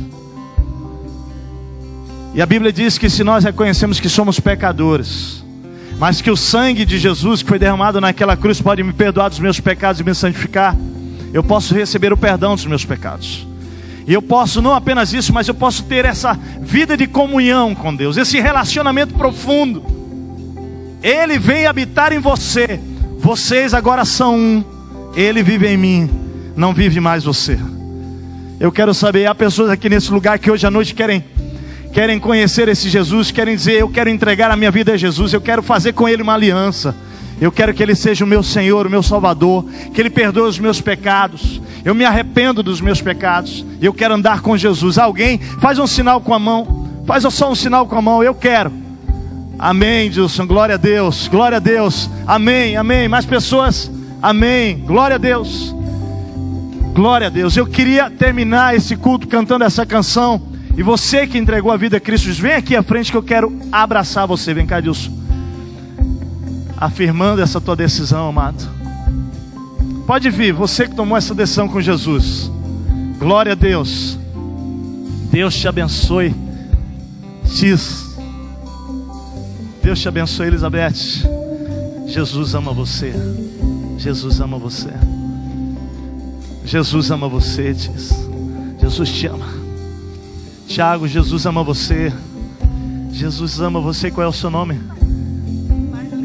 E a Bíblia diz que se nós reconhecemos que somos pecadores, mas que o sangue de Jesus que foi derramado naquela cruz pode me perdoar dos meus pecados e me santificar, eu posso receber o perdão dos meus pecados. E eu posso não apenas isso, mas eu posso ter essa vida de comunhão com Deus, esse relacionamento profundo. Ele veio habitar em você. Vocês agora são um. Ele vive em mim. Não vive mais você. Eu quero saber, há pessoas aqui nesse lugar que hoje à noite querem querem conhecer esse Jesus, querem dizer: Eu quero entregar a minha vida a Jesus, eu quero fazer com Ele uma aliança. Eu quero que Ele seja o meu Senhor, o meu Salvador, que Ele perdoe os meus pecados. Eu me arrependo dos meus pecados. Eu quero andar com Jesus. Alguém faz um sinal com a mão. Faz só um sinal com a mão. Eu quero. Amém, Dilson. Glória a Deus. Glória a Deus. Amém, amém. Mais pessoas. Amém. Glória a Deus. Glória a Deus. Eu queria terminar esse culto cantando essa canção. E você que entregou a vida a Cristo, diz, vem aqui à frente que eu quero abraçar você. Vem cá, Dilson. Afirmando essa tua decisão, amado. Pode vir, você que tomou essa decisão com Jesus. Glória a Deus. Deus te abençoe. Diz. Deus te abençoe, Elizabeth. Jesus ama você. Jesus ama você. Jesus ama você, diz. Jesus te ama. Tiago, Jesus ama você. Jesus ama você. Qual é o seu nome?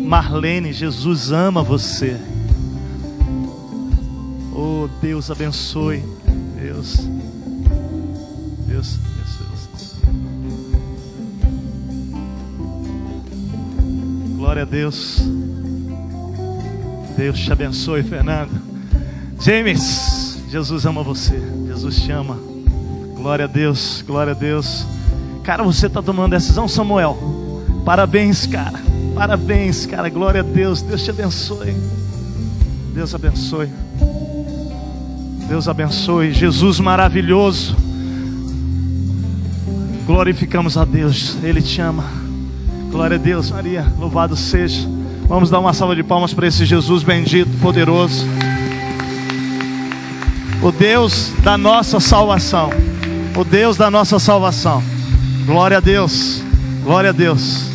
Marlene, Jesus ama você. Oh, Deus abençoe. Deus. Deus. Deus, Glória a Deus. Deus te abençoe, Fernando. James, Jesus ama você. Jesus te ama. Glória a Deus, glória a Deus. Cara, você está tomando decisão, Samuel. Parabéns, cara. Parabéns, cara. Glória a Deus. Deus te abençoe. Deus abençoe. Deus abençoe. Jesus maravilhoso. Glorificamos a Deus. Ele te ama. Glória a Deus, Maria. Louvado seja. Vamos dar uma salva de palmas para esse Jesus bendito, poderoso o Deus da nossa salvação o Deus da nossa salvação. Glória a Deus, glória a Deus.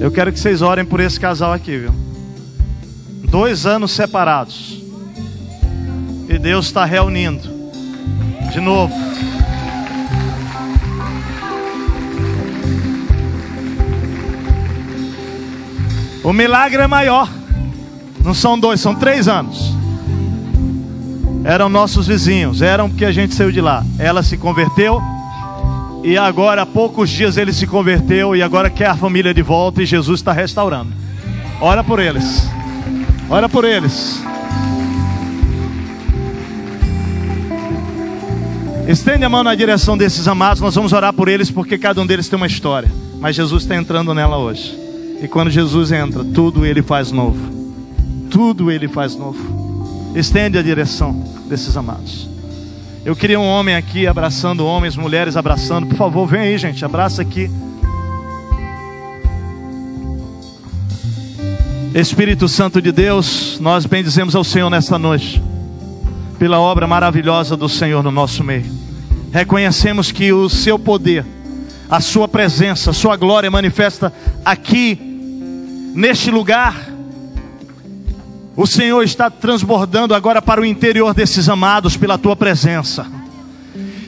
Eu quero que vocês orem por esse casal aqui, viu? Dois anos separados. E Deus está reunindo. De novo. O milagre é maior. Não são dois, são três anos eram nossos vizinhos, eram porque a gente saiu de lá. Ela se converteu e agora há poucos dias ele se converteu e agora quer a família de volta e Jesus está restaurando. Ora por eles. Ora por eles. Estende a mão na direção desses amados, nós vamos orar por eles porque cada um deles tem uma história. Mas Jesus está entrando nela hoje. E quando Jesus entra, tudo ele faz novo. Tudo ele faz novo. Estende a direção desses amados. Eu queria um homem aqui abraçando homens, mulheres abraçando. Por favor, vem aí, gente, abraça aqui. Espírito Santo de Deus, nós bendizemos ao Senhor nesta noite, pela obra maravilhosa do Senhor no nosso meio. Reconhecemos que o seu poder, a sua presença, a sua glória manifesta aqui, neste lugar o Senhor está transbordando agora para o interior desses amados pela tua presença.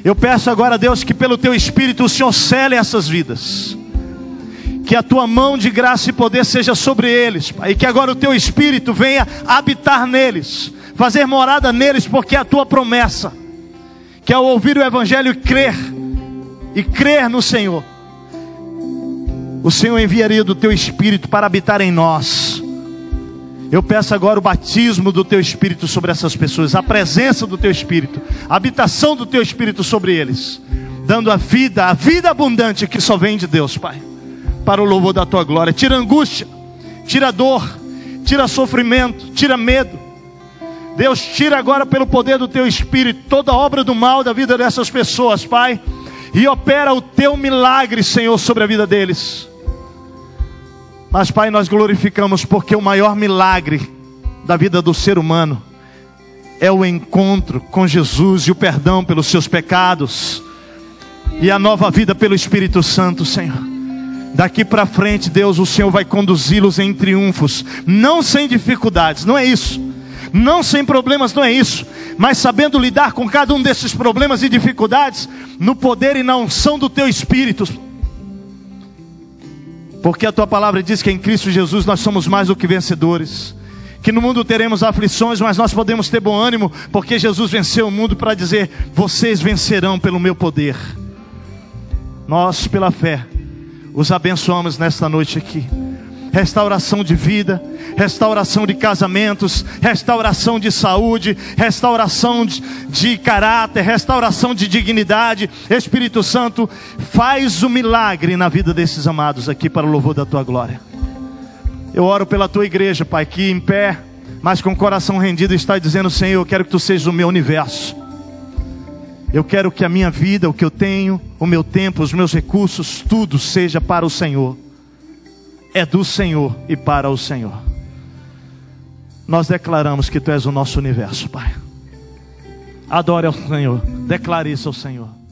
Eu peço agora, Deus, que pelo teu espírito o Senhor cele essas vidas. Que a tua mão de graça e poder seja sobre eles, Pai. E que agora o teu espírito venha habitar neles, fazer morada neles, porque é a tua promessa. Que ao ouvir o evangelho e crer, e crer no Senhor, o Senhor enviaria do teu espírito para habitar em nós eu peço agora o batismo do teu espírito sobre essas pessoas, a presença do teu espírito, a habitação do teu espírito sobre eles, dando a vida, a vida abundante que só vem de Deus, Pai, para o louvor da tua glória. Tira angústia, tira dor, tira sofrimento, tira medo. Deus, tira agora pelo poder do teu espírito toda obra do mal da vida dessas pessoas, Pai, e opera o teu milagre, Senhor, sobre a vida deles. Mas, Pai, nós glorificamos porque o maior milagre da vida do ser humano é o encontro com Jesus e o perdão pelos seus pecados e a nova vida pelo Espírito Santo, Senhor. Daqui para frente, Deus, o Senhor vai conduzi-los em triunfos, não sem dificuldades, não é isso. Não sem problemas, não é isso. Mas sabendo lidar com cada um desses problemas e dificuldades no poder e na unção do teu Espírito. Porque a tua palavra diz que em Cristo Jesus nós somos mais do que vencedores. Que no mundo teremos aflições, mas nós podemos ter bom ânimo, porque Jesus venceu o mundo para dizer: vocês vencerão pelo meu poder. Nós, pela fé, os abençoamos nesta noite aqui restauração de vida, restauração de casamentos, restauração de saúde, restauração de, de caráter, restauração de dignidade. Espírito Santo, faz o um milagre na vida desses amados aqui para o louvor da tua glória. Eu oro pela tua igreja, Pai, que em pé, mas com o coração rendido está dizendo: Senhor, eu quero que tu sejas o meu universo. Eu quero que a minha vida, o que eu tenho, o meu tempo, os meus recursos, tudo seja para o Senhor é do Senhor e para o Senhor. Nós declaramos que Tu és o nosso universo, Pai. Adore ao Senhor, declare isso ao Senhor.